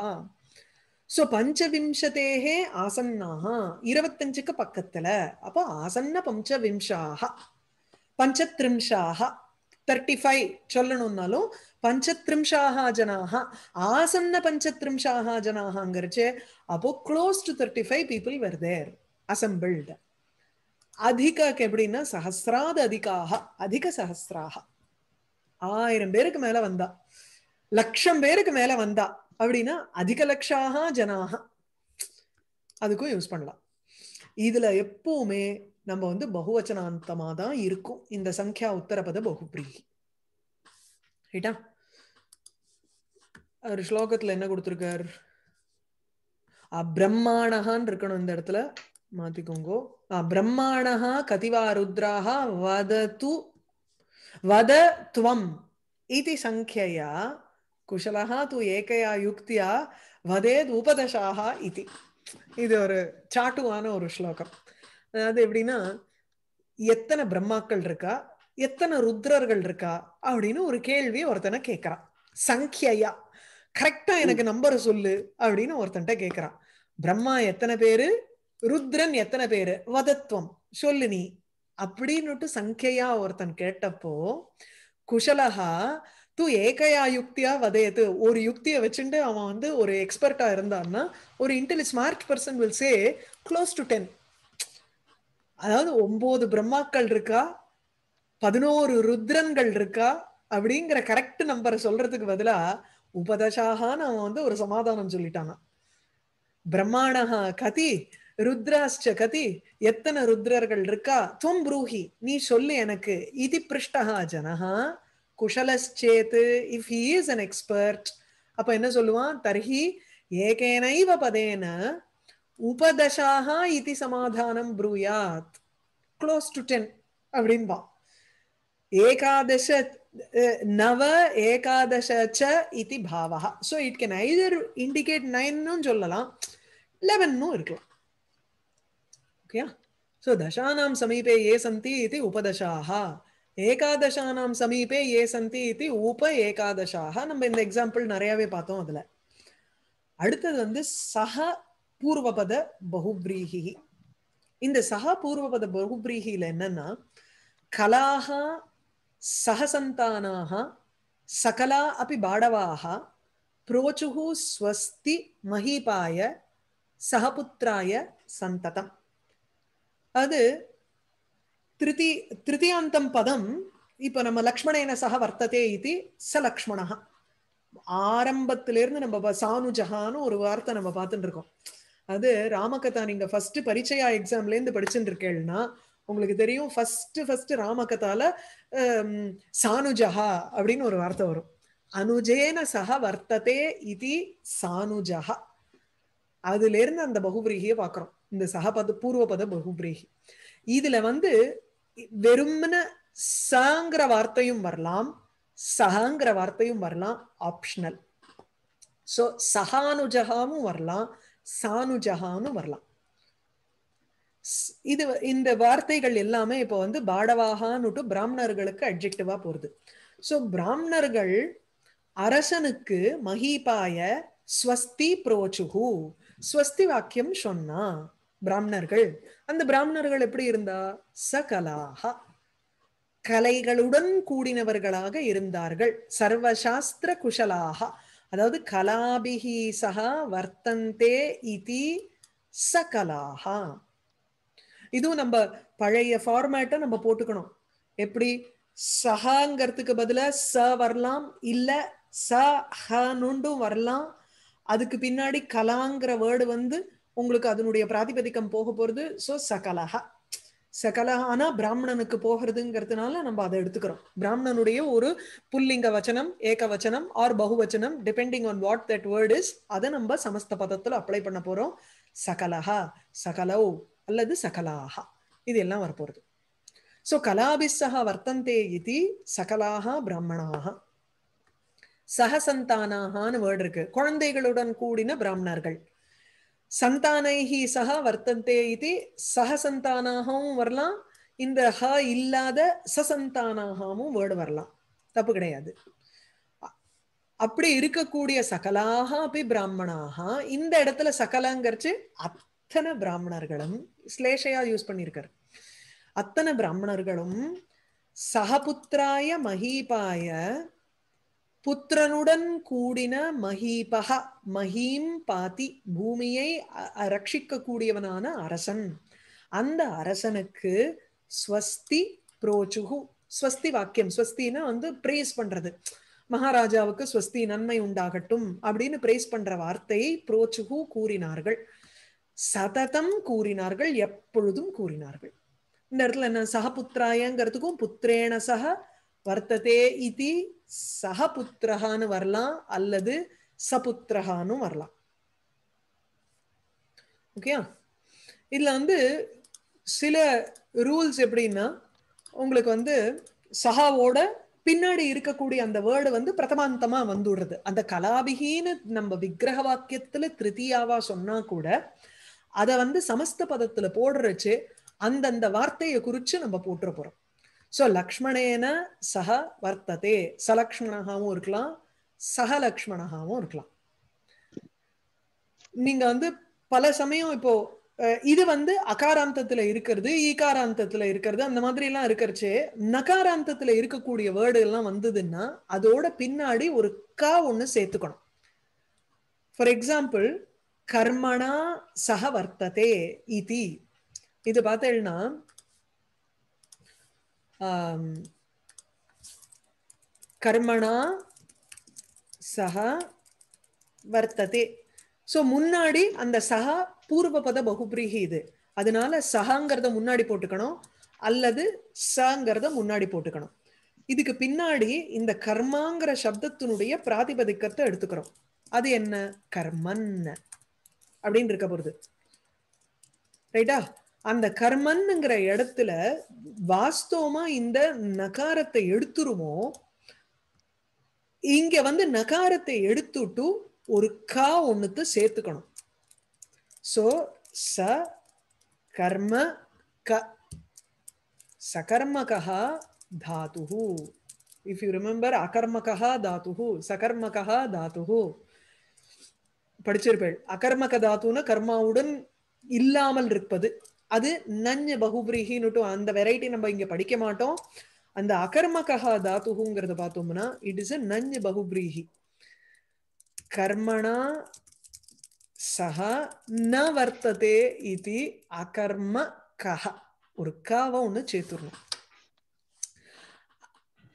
ஸோ பஞ்சவிம்சதேகே ஆசன்னாக இருபத்தஞ்சுக்கு பக்கத்துல அப்போ ஆசன்ன பஞ்சவிம்சாக பஞ்சத்ரிம்ஷாக தேர்ட்டி ஃபைவ் சொல்லணும்னாலும் பஞ்சத்ரிம்ஷாக ஜனாக ஆசன்ன பஞ்சத்ரிம்ஷாக ஜனாகங்கிறச்சே அப்போ close to thirty five people were there அதிக எப்படின்னா சஹசிராத அதிகாக அதிக சஹசிராக ஆயிரம் பேருக்கு மேல வந்தா லட்சம் பேருக்கு மேல வந்தா அப்படின்னா அதிக லட்சாக ஜனாக அதுக்கும் யூஸ் பண்ணலாம் இதுல எப்பவுமே நம்ம வந்து பகுவச்சனாந்தமா தான் இருக்கும் இந்த சங்கியா உத்தரபத பகுப்ரீகி ரைட்டா அவர் ஸ்லோகத்துல என்ன கொடுத்துருக்கார் பிரம்மாணகான்னு இருக்கணும் இந்த இடத்துல மாத்திக்கோங்கோ பிரம்மாணா கதிவா ருத்ராக வதத்து வத துவம் இது சங்கியா குஷலஹா தூ ஏகையா யுக்தியா வதேத் உபதசாகா இது இது ஒரு சாட்டுவான ஒரு ஸ்லோகம் அதாவது எப்படின்னா எத்தனை பிரம்மாக்கள் இருக்கா எத்தனை ருத்ரர்கள் இருக்கா அப்படின்னு ஒரு கேள்வி ஒருத்தனை கேட்கறான் சங்கியா கரெக்டா எனக்கு நம்பர் சொல்லு அப்படின்னு ஒருத்தன்ட்ட கேட்கறான் பிரம்மா எத்தனை பேரு ருத்ரன் எத்தனை பேரு வதத்துவம் சொல்லு நீ அப்படின்னுட்டு சங்கையா ஒருத்தன் கேட்டப்போ குஷலகா தூ ஏகையா யுக்தியா வதையது ஒரு யுக்தியை வச்சுட்டு அவன் வந்து ஒரு எக்ஸ்பர்ட்டா இருந்தான்னா ஒரு இன்டெலி smart person will say close to ten அதாவது ஒன்பது பிரம்மாக்கள் இருக்கா பதினோரு ருத்ரன்கள் இருக்கா அப்படிங்கிற கரெக்ட் நம்பரை சொல்றதுக்கு பதிலா உபதசாக அவன் வந்து ஒரு சமாதானம் சொல்லிட்டானா பிரம்மாணஹா கதி ருத்ராஷ்ட கதி எத்தனை ருத்ரர்கள் இருக்கா துவம் புரூஹி நீ சொல்லு எனக்கு இது பிருஷ்டஹா ஜனஹா குஷலச்சேத் if he is an expert அப்ப என்ன சொல்லுவான் தர்ஹி ஏகேனைவ பதேன உபதசாக இது சமாதானம் ப்ரூயாத் க்ளோஸ் டு டென் அப்படின்பா ஏகாதச நவ ஏகாதச ச இது பாவகா so it can either indicate நைன்னு சொல்லலாம் லெவன்னும் இருக்கலாம் ஓகேயா ஸோ தசானாம் சமீபே ஏ சந்தி இது உபதசாக ஏகாதசானாம் சமீபே ஏ சந்தி இது உப ஏகாதசாக நம்ம இந்த எக்ஸாம்பிள் நிறையாவே பார்த்தோம் அதுல அடுத்தது வந்து சக பூர்வபத பகுப்ரீகி இந்த சக பூர்வபத பகுப்ரீகியில என்னன்னா கலாக சகசந்தானாக சகலா அப்படி பாடவாக புரோச்சுகு ஸ்வஸ்தி மஹிபாய சகபுத்திராய சந்ததம் அது திருதி திருத்தியாந்தம் பதம் இப்போ நம்ம லக்ஷ்மணேன சக வர்த்ததே இது ச லக்ஷ்மணா ஆரம்பத்திலிருந்து நம்ம சானுஜஹான்னு ஒரு வார்த்தை நம்ம பார்த்துட்டு இருக்கோம் அது ராமகதா நீங்க ஃபர்ஸ்ட் பரிச்சயா எக்ஸாம்ல இருந்து படிச்சுட்டு இருக்கேன்னா உங்களுக்கு தெரியும் ஃபர்ஸ்ட் ஃபர்ஸ்ட் ராமகதால சானுஜஹா அப்படின்னு ஒரு வார்த்தை வரும் அனுஜேன சக வர்த்ததே இது சானுஜஹா அதுல இருந்து அந்த பகுபிரீகியை பார்க்குறோம் இந்த சகபத பூர்வபத பகுபிரீகி இதுல வந்து வெறும்ன சங்கிற வார்த்தையும் வரலாம் சஹங்கிற வார்த்தையும் வரலாம் ஆப்ஷனல் சோ சஹானுஜகாமும் வரலாம் சானுஜகானும் வரலாம் இது இந்த வார்த்தைகள் எல்லாமே இப்போ வந்து பாடவாகான்னுட்டு பிராமணர்களுக்கு அட்ஜெக்டிவா போறது சோ பிராமணர்கள் அரசனுக்கு மகிபாய ஸ்வஸ்தி புரோச்சுகு ஸ்வஸ்தி வாக்கியம் சொன்னா பிராமணர்கள் அந்த பிராமணர்கள் எப்படி இருந்தா சகலாக கலைகளுடன் கூடினவர்களாக இருந்தார்கள் சர்வசாஸ்திர குஷலாக அதாவது கலாபிகி சகா வர்த்தந்தே இதி சகலாக இதுவும் நம்ம பழைய ஃபார்மேட்டை நம்ம போட்டுக்கணும் எப்படி சஹாங்கிறதுக்கு பதில ச வரலாம் இல்ல ச ஹனுண்டும் வரலாம் அதுக்கு பின்னாடி கலாங்கிற வேர்டு வந்து உங்களுக்கு அதனுடைய பிராதிபதிக்கம் போக போறது ஸோ சகலஹா சகலஹானா பிராமணனுக்கு போகிறதுங்கிறதுனால நம்ம அதை எடுத்துக்கிறோம் பிராமணனுடைய ஒரு புல்லிங்க வச்சனம் ஏக வச்சனம் ஆர் பகுவச்சனம் depending on what that word is அதை நம்ம சமஸ்த பதத்துல அப்ளை பண்ண போறோம் சகலஹா சகலோ அல்லது சகலாஹா இது எல்லாம் வரப்போறது ஸோ கலாபிஸ்ஸா வர்த்தந்தே இது சகலாக பிராமணாக சகசந்தானாகான்னு வேர்டு இருக்கு குழந்தைகளுடன் கூடின பிராமணர்கள் சந்தானைஹ சக வர்த்தந்தே இது சகசந்தானாகவும் வரலாம் இந்த ஹ இல்லாத சசந்தானாகவும் வேர்டு வரலாம் தப்பு கிடையாது அப்படி இருக்கக்கூடிய சகலாக அப்படி பிராமணாக இந்த இடத்துல சகலங்கிறச்சு அத்தனை பிராமணர்களும் ஸ்லேஷையா யூஸ் பண்ணியிருக்காரு அத்தனை பிராமணர்களும் சகபுத்திராய மஹீபாய புத்திரனுடன் கூடின மஹீபக மஹீம் பாதி பூமியை ரட்சிக்கக்கூடியவனான அரசன் அந்த அரசனுக்கு ஸ்வஸ்தி புரோச்சுகு ஸ்வஸ்தி வாக்கியம் ஸ்வஸ்தினா வந்து பிரேஸ் பண்றது மகாராஜாவுக்கு ஸ்வஸ்தி நன்மை உண்டாகட்டும் அப்படின்னு பிரேஸ் பண்ற வார்த்தையை புரோச்சுகு கூறினார்கள் சததம் கூறினார்கள் எப்பொழுதும் கூறினார்கள் இந்த இடத்துல என்ன சக புத்திராயங்கிறதுக்கும் புத்திரேன சக வர்த்ததே இது சக வரலாம் அல்லது சபுத்திரகானும் வரலாம் ஓகே இதுல வந்து சில ரூல்ஸ் எப்படின்னா உங்களுக்கு வந்து சஹாவோட பின்னாடி இருக்கக்கூடிய அந்த வேர்டு வந்து பிரதமாந்தமா வந்துடுறது அந்த கலாபிகின்னு நம்ம விக்கிரக வாக்கியத்துல திருத்தியாவா சொன்னா கூட அதை வந்து சமஸ்த பதத்துல போடுறச்சு அந்தந்த வார்த்தையை குறிச்சு நம்ம போட்டுற போறோம் சோ லக்ஷ்மணேன சக வர்த்ததே சலக்ஷ்மணகாவும் இருக்கலாம் சக லக்ஷ்மணகாவும் இருக்கலாம் நீங்க வந்து பல சமயம் இப்போ இது வந்து அகாராந்தத்துல இருக்கிறது ஈகாராந்தத்துல இருக்கிறது அந்த மாதிரி எல்லாம் இருக்கிறச்சே நகாராந்தத்துல இருக்கக்கூடிய வேர்டு எல்லாம் வந்ததுன்னா அதோட பின்னாடி ஒரு க ஒண்ணு சேர்த்துக்கணும் ஃபார் எக்ஸாம்பிள் கர்மணா சக வர்த்ததே இது பார்த்தேன்னா கர்மணா சகா வர்த்ததே ஸோ முன்னாடி அந்த பூர்வ பத பகுபிரீகி இது அதனால சஹாங்கிறத முன்னாடி போட்டுக்கணும் அல்லது சங்கிறத முன்னாடி போட்டுக்கணும் இதுக்கு பின்னாடி இந்த கர்மாங்கிற சப்தத்தினுடைய பிராதிபதிக்கத்தை எடுத்துக்கிறோம் அது என்ன கர்மன் அப்படின்னு இருக்க போறது ரைட்டா அந்த கர்மன்ங்கிற இடத்துல வாஸ்தவமா இந்த நகாரத்தை எடுத்துருவோம் இங்க வந்து நகாரத்தை எடுத்துட்டு ஒரு கா ஒண்ணுத்து சேர்த்துக்கணும் சோ ச கர்ம க சகர்மகா தாத்து இஃப் யூ ரிமெம்பர் அகர்மகா தாத்து சகர்மகா தாத்து படிச்சிருப்பேள் அகர்மக தாத்துன்னு கர்மாவுடன் இல்லாமல் இருப்பது அது நஞ்ச பகுபிரிகின்னுட்டு அந்த வெரைட்டி நம்ம இங்க படிக்க மாட்டோம் அந்த அகர்மகா தாத்துகுங்கிறத பார்த்தோம்னா இட் இஸ் அ நஞ்ச பகுபிரீஹி கர்மணா சஹ ந வர்த்ததே இது அகர்ம கஹ ஒரு காவ ஒன்று சேர்த்துடணும்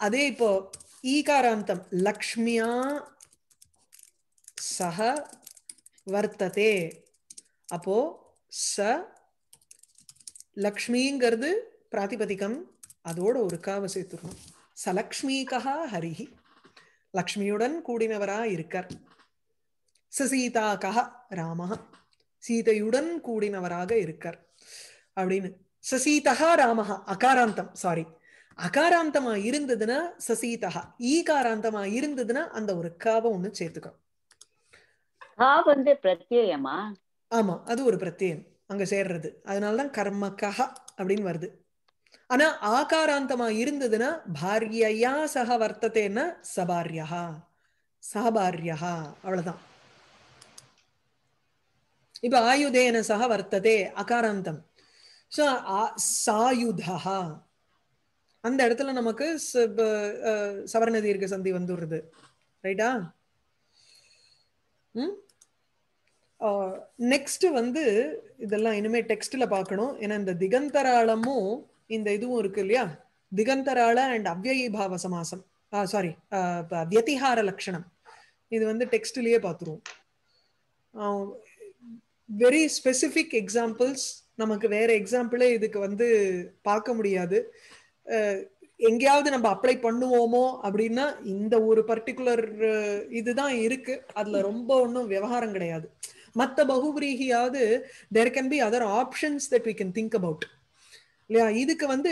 அதே இப்போ ஈகாராந்தம் லக்ஷ்மியா சஹ வர்த்ததே அப்போ ச லக்ஷ்மிங்கிறது பிராதிபதிகம் அதோட ஒரு காவை சேர்த்துடணும் சலக்ஷ்மிகா ஹரிஹி லக்ஷ்மியுடன் கூடினவரா இருக்கார் சசீதா கஹ ராமஹ சீதையுடன் கூடினவராக இருக்கார் அப்படின்னு சசீதா ராமஹா அகாராந்தம் சாரி அகாராந்தமா இருந்ததுன்னா சசீதா ஈகாராந்தமா இருந்ததுன்னா அந்த ஒரு காவை ஒண்ணு சேர்த்துக்கோ வந்து பிரத்யேயமா ஆமா அது ஒரு பிரத்யேயம் அங்க சேர்றது அதனால்தான் கர்மகா அப்படின்னு வருது ஆனா ஆகாராந்தமா இருந்ததுன்னா பாரியையா சக வர்த்தத்தைன்னா சபாரியா சபாரியா அவ்வளவுதான் இப்ப ஆயுதேன சக வர்த்ததே அகாராந்தம் ஸோ சாயுதா அந்த இடத்துல நமக்கு சவர்ணதி இருக்க சந்தி வந்துடுறது ரைட்டா ம் நெக்ஸ்ட் வந்து இதெல்லாம் இனிமே டெக்ஸ்ட்ல பார்க்கணும் ஏன்னா இந்த திகந்தராளமும் இந்த இதுவும் இருக்கு இல்லையா திகந்தராள அண்ட் அவ்வயீபாவ சமாசம் சாரி வியதிகார லட்சணம் இது வந்து டெக்ஸ்ட்லயே பார்த்துருவோம் வெரி ஸ்பெசிஃபிக் எக்ஸாம்பிள்ஸ் நமக்கு வேற எக்ஸாம்பிளே இதுக்கு வந்து பார்க்க முடியாது எங்கேயாவது நம்ம அப்ளை பண்ணுவோமோ அப்படின்னா இந்த ஒரு பர்டிகுலர் இதுதான் இருக்கு அதுல ரொம்ப ஒன்றும் விவகாரம் கிடையாது மற்ற பகுபிரீகியாவது there can be other options that we can think about இல்லையா இதுக்கு வந்து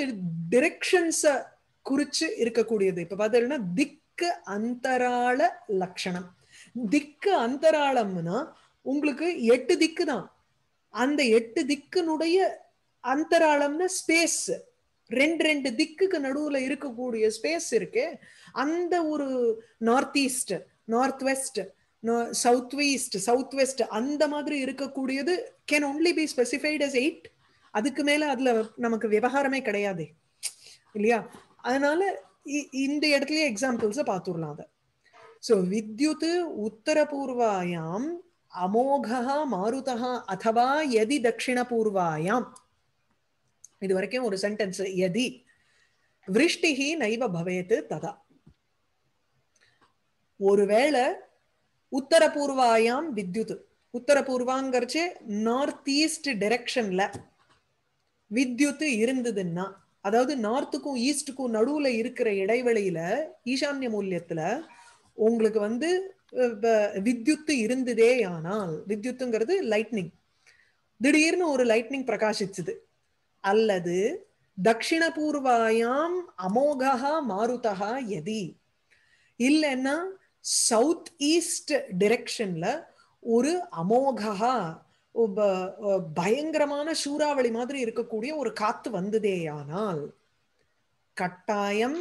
டிரெக்ஷன்ஸை குறிச்சு இருக்கக்கூடியது இப்ப பார்த்தீங்கன்னா திக்கு அந்தராள லட்சணம் திக்கு அந்தராளம்னா உங்களுக்கு எட்டு திக்கு தான் அந்த எட்டு திக்குனுடைய அந்தராளம்னு ஸ்பேஸ் ரெண்டு ரெண்டு திக்குக்கு நடுவுல இருக்கக்கூடிய ஸ்பேஸ் இருக்கு அந்த ஒரு north east north west south east south west அந்த மாதிரி இருக்கக்கூடியது can only be specified as eight அதுக்கு மேல அதுல நமக்கு விவகாரமே கிடையாது இல்லையா அதனால இந்த இடத்துலயே எக்ஸாம்பிள்ஸ் பார்த்துடலாம் அதை ஸோ வித்யுத் உத்தரபூர்வாயாம் அமோகா மாருதா அத்தவா எதி பூர்வாயாம் இது வரைக்கும் ஒரு சென்டென்ஸ் எதி விருஷ்டிகி நைவ பவேத்து ததா ஒருவேளை உத்தரபூர்வாயாம் வித்யுத் உத்தரபூர்வாங்கிறச்சு நார்த் ஈஸ்ட் டைரக்ஷன்ல வித்யுத் இருந்ததுன்னா அதாவது நார்த்துக்கும் ஈஸ்டுக்கும் நடுவுல இருக்கிற இடைவெளியில ஈசான்ய மூல்யத்துல உங்களுக்கு வந்து வித்யுத்து இருந்ததே ஆனால் வித்யுத்துங்கிறது லைட்னிங் திடீர்னு ஒரு லைட்னிங் பிரகாசிச்சுது அல்லது தட்சிணபூர்வாயாம் அமோகா மாருதா எதி இல்லைன்னா சவுத் ஈஸ்ட் டிரெக்ஷன்ல ஒரு அமோகா பயங்கரமான சூறாவளி மாதிரி இருக்கக்கூடிய ஒரு காத்து வந்ததேயானால் கட்டாயம்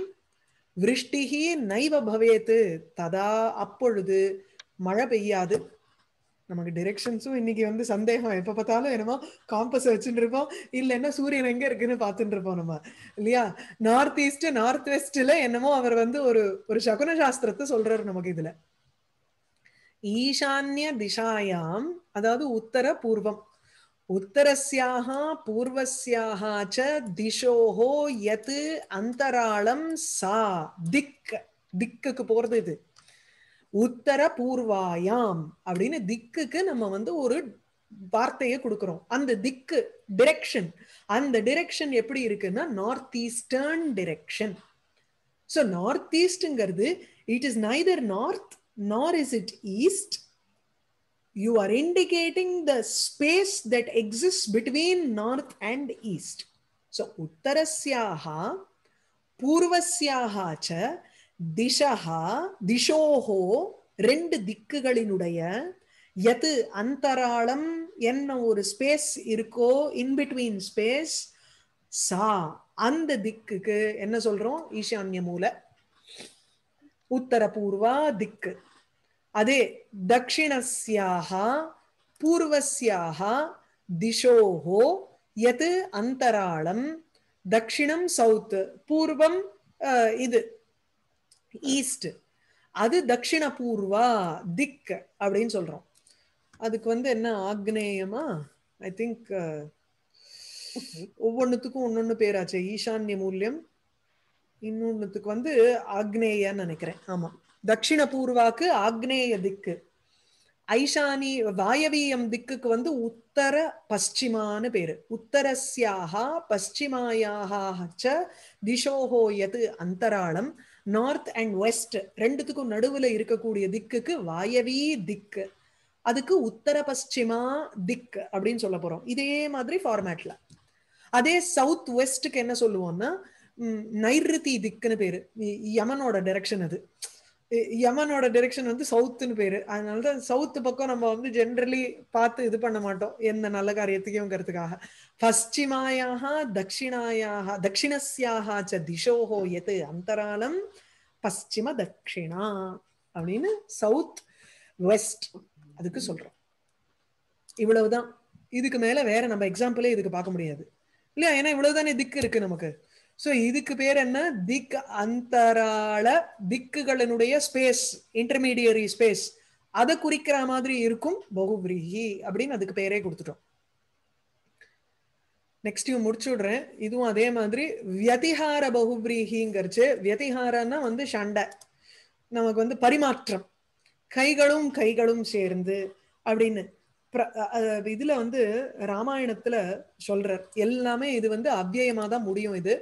விருஷ்டிகி நைவ பவேத்து ததா அப்பொழுது மழை பெய்யாது நமக்கு டிரெக்ஷன்ஸும் இன்னைக்கு வந்து சந்தேகம் எப்ப பார்த்தாலும் என்னமோ காம்பஸ் வச்சுட்டு இருப்போம் என்ன சூரியன் எங்க இருக்குன்னு பார்த்துட்டு இருப்போம் நம்ம இல்லையா நார்த் ஈஸ்ட் நார்த் வெஸ்ட்ல என்னமோ அவர் வந்து ஒரு ஒரு சகுன சாஸ்திரத்தை சொல்றாரு நமக்கு இதுல ஈசான்ய திசாயாம் அதாவது உத்தர பூர்வம் உத்தரஸ்யாக பூர்வசியாக ச திசோஹோ எது அந்தராளம் சா திக் திக்குக்கு போறது இது உத்தர பூர்வாயாம் அப்படின்னு திக்குக்கு நம்ம வந்து ஒரு வார்த்தையை கொடுக்குறோம் அந்த திக்கு டிரெக்ஷன் அந்த டிரெக்ஷன் எப்படி இருக்குன்னா north eastern direction so north ஈஸ்ட்ங்கிறது it is neither north nor is it east you are indicating the space that exist between north and east so உத்தரஸ்யாக பூர்வஸ்யாக ச திசகா திசோகோ ரெண்டு திக்குகளினுடைய எது அந்தராளம் என்ன ஒரு ஸ்பேஸ் இருக்கோ இன்பிட்வீன் ஸ்பேஸ் சா அந்த திக்குக்கு என்ன சொல்றோம் ஈசான்ய மூல உத்தரபூர்வா திக்கு அதே தக்ஷிணஸ்யாக பூர்வசியாக திசோஹோ எது அந்தராளம் தக்ஷிணம் சவுத் பூர்வம் இது ஈஸ்ட் அது தட்சிண பூர்வா திக் அப்படின்னு சொல்றோம் அதுக்கு வந்து என்ன ஆக்னேயமா ஐ திங்க் uh, ஒவ்வொன்றுத்துக்கும் ஒன்னொன்னு பேராச்சு ஈசான்ய மூல்யம் இன்னொன்னுத்துக்கு வந்து ஆக்னேயன்னு நினைக்கிறேன் ஆமா தட்சிண பூர்வாக்கு ஆக்னேய திக்கு ஐஷானி வாயவியம் திக்குக்கு வந்து உத்தர பஸ்டிமான்னு பேரு உத்தரஸ்யாக பஸ்டிமாயாக திசோகோ எது அந்தராளம் நார்த் அண்ட் வெஸ்ட் ரெண்டுத்துக்கும் நடுவுல இருக்கக்கூடிய திக்குக்கு வாயவி திக்கு அதுக்கு உத்தர பஸ்டிமா திக் அப்படின்னு சொல்ல போறோம் இதே மாதிரி ஃபார்மேட்ல அதே சவுத் வெஸ்ட்டுக்கு என்ன சொல்லுவோம்னா நைருதி திக்குன்னு பேரு யமனோட டைரக்ஷன் அது யமனோட டிரெக்ஷன் வந்து சவுத்துன்னு பேரு அதனால தான் சவுத்து பக்கம் நம்ம வந்து ஜென்ரலி பார்த்து இது பண்ண மாட்டோம் எந்த நல்ல காரியத்துக்குங்கிறதுக்காக பஸ்டிமாயாக தட்சிணாயாக தட்சிணசியாக ச திசோஹோ எது அந்தராலம் பஸ்டிம தட்சிணா அப்படின்னு சவுத் வெஸ்ட் அதுக்கு சொல்றோம் இவ்வளவுதான் இதுக்கு மேல வேற நம்ம எக்ஸாம்பிளே இதுக்கு பார்க்க முடியாது இல்லையா ஏன்னா இவ்வளவுதானே திக்கு இருக்கு நமக்கு ஸோ இதுக்கு பேர் என்ன திக் அந்தராள திக்குகளினுடைய ஸ்பேஸ் இன்டர்மீடியரி ஸ்பேஸ் அதை குறிக்கிற மாதிரி இருக்கும் பகுபிரிஹி அப்படின்னு அதுக்கு பேரே கொடுத்துட்டோம் நெக்ஸ்ட் இவன் முடிச்சு விடுறேன் இதுவும் அதே மாதிரி வியதிகார பகுபிரீகிங்கிறச்சு வியதிகாரன்னா வந்து சண்டை நமக்கு வந்து பரிமாற்றம் கைகளும் கைகளும் சேர்ந்து அப்படின்னு இதுல வந்து ராமாயணத்துல சொல்றார் எல்லாமே இது வந்து அவ்வயமா தான் முடியும் இது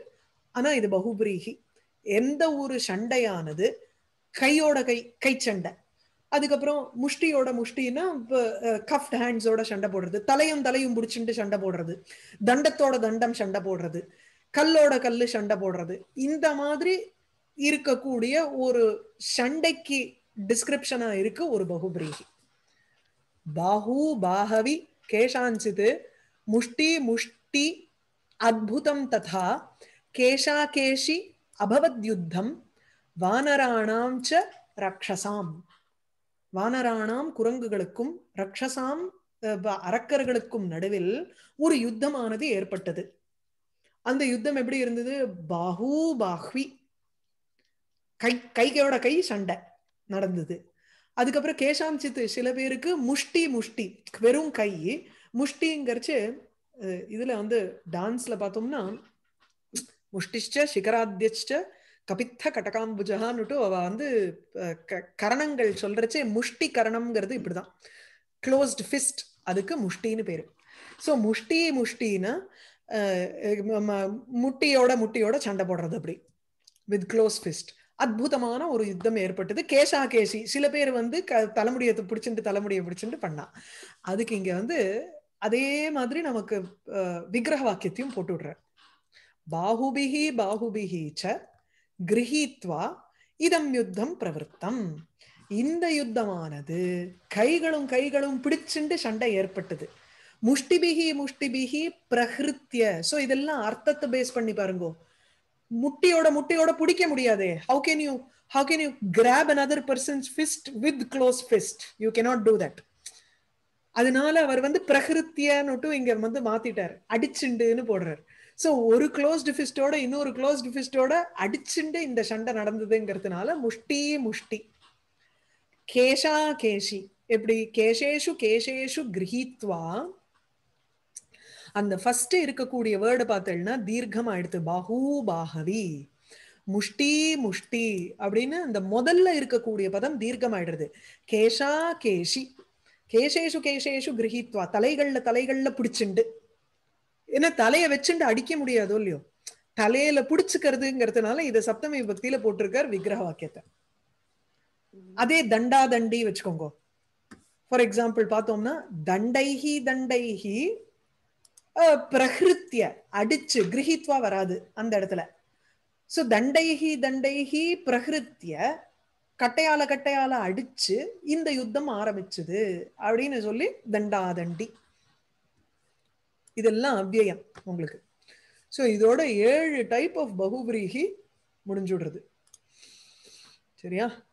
ஆனா இது பகுபிரீகி எந்த ஒரு சண்டையானது கையோட கை கை சண்டை அதுக்கப்புறம் முஷ்டியோட முஷ்டின்னா கஃப்ட் ஹேண்ட்ஸோட சண்டை போடுறது தலையும் தலையும் பிடிச்சிட்டு சண்டை போடுறது தண்டத்தோட தண்டம் சண்டை போடுறது கல்லோட கல் சண்டை போடுறது இந்த மாதிரி இருக்கக்கூடிய ஒரு சண்டைக்கு டிஸ்கிரிப்ஷனா இருக்கு ஒரு பகுபிரீகி பாஹு பாஹவி கேஷாஞ்சித்து முஷ்டி முஷ்டி அத்புதம் ததா கேஷாகேஷி அபவத்யுத்தம் வானராணாம் ச ரக்ஷசாம் வானராணாம் குரங்குகளுக்கும் ரக்ஷசாம் அரக்கர்களுக்கும் நடுவில் ஒரு யுத்தமானது ஏற்பட்டது அந்த யுத்தம் எப்படி இருந்தது பாஹூ பாஹ்வி கை கைகையோட கை சண்டை நடந்தது அதுக்கப்புறம் கேஷாம் சித்து சில பேருக்கு முஷ்டி முஷ்டி வெறும் கை முஷ்டிங்கிறச்சு இதுல வந்து டான்ஸ்ல பார்த்தோம்னா முஷ்டிச்ச சிகராத்தியச்ச கபித்த கடகாம்புஜகான்னுட்டு அவ வந்து கரணங்கள் சொல்றச்சே முஷ்டி கரணம்ங்கிறது இப்படிதான் க்ளோஸ்ட் ஃபிஸ்ட் அதுக்கு முஷ்டின்னு பேரு ஸோ முஷ்டி முஷ்டின்னா முட்டியோட முட்டியோட சண்டை போடுறது அப்படி வித் க்ளோஸ் ஃபிஸ்ட் அற்புதமான ஒரு யுத்தம் ஏற்பட்டது கேசா கேசி சில பேர் வந்து க தலைமுடியை பிடிச்சிட்டு தலைமுடியை பிடிச்சிட்டு பண்ணா அதுக்கு இங்க வந்து அதே மாதிரி நமக்கு விக்கிரக வாக்கியத்தையும் போட்டு விடுறார் பாகுபிகி பாகுபிகி ச கிரகித்வா இதம் யுத்தம் பிரவருத்தம் இந்த யுத்தமானது கைகளும் கைகளும் பிடிச்சுண்டு சண்டை ஏற்பட்டது முஷ்டிபிகி முஷ்டிபிகி பிரகிருத்திய சோ இதெல்லாம் அர்த்தத்தை பேஸ் பண்ணி பாருங்கோ முட்டியோட முட்டியோட பிடிக்க முடியாது how can you how can you grab another person's fist with close fist you cannot do that அதனால அவர் வந்து பிரகிருத்தியன்னுட்டும் இங்க வந்து மாத்திட்டார் அடிச்சுண்டுன்னு போடுறாரு ஸோ ஒரு க்ளோஸ் ஃபிஸ்டோட இன்னொரு க்ளோஸ் ஃபிஸ்டோட அடிச்சுட்டு இந்த சண்டை நடந்ததுங்கிறதுனால முஷ்டி முஷ்டி கேஷா கேஷி எப்படி கேஷேஷு கேஷேஷு கிரகித்வா அந்த ஃபர்ஸ்ட் இருக்கக்கூடிய வேர்டு பார்த்தேன்னா தீர்க்கம் ஆயிடுத்து பாஹூ பாஹவி முஷ்டி முஷ்டி அப்படின்னு அந்த முதல்ல இருக்கக்கூடிய பதம் ஆயிடுறது கேஷா கேஷி கேஷேஷு கேஷேஷு கிரகித்வா தலைகள்ல தலைகள்ல பிடிச்சிண்டு ஏன்னா தலையை வச்சுட்டு அடிக்க முடியாதோ இல்லையோ தலையில புடிச்சுக்கிறதுங்கிறதுனால இத சப்தமி பக்தியில போட்டிருக்கார் விக்கிரக வாக்கியத்தை அதே தண்டா தண்டி வச்சுக்கோங்க ஃபார் எக்ஸாம்பிள் பார்த்தோம்னா தண்டைஹி தண்டைஹி பிரகிருத்திய அடிச்சு கிரகித்வா வராது அந்த இடத்துல ஸோ தண்டைஹி தண்டைஹி பிரகிருத்திய கட்டையால கட்டையால அடிச்சு இந்த யுத்தம் ஆரம்பிச்சது அப்படின்னு சொல்லி தண்டா தண்டி இதெல்லாம் அவ்வியம் உங்களுக்கு ஸோ இதோட ஏழு டைப் ஆஃப் பகுபிரீகி முடிஞ்சுடுறது சரியா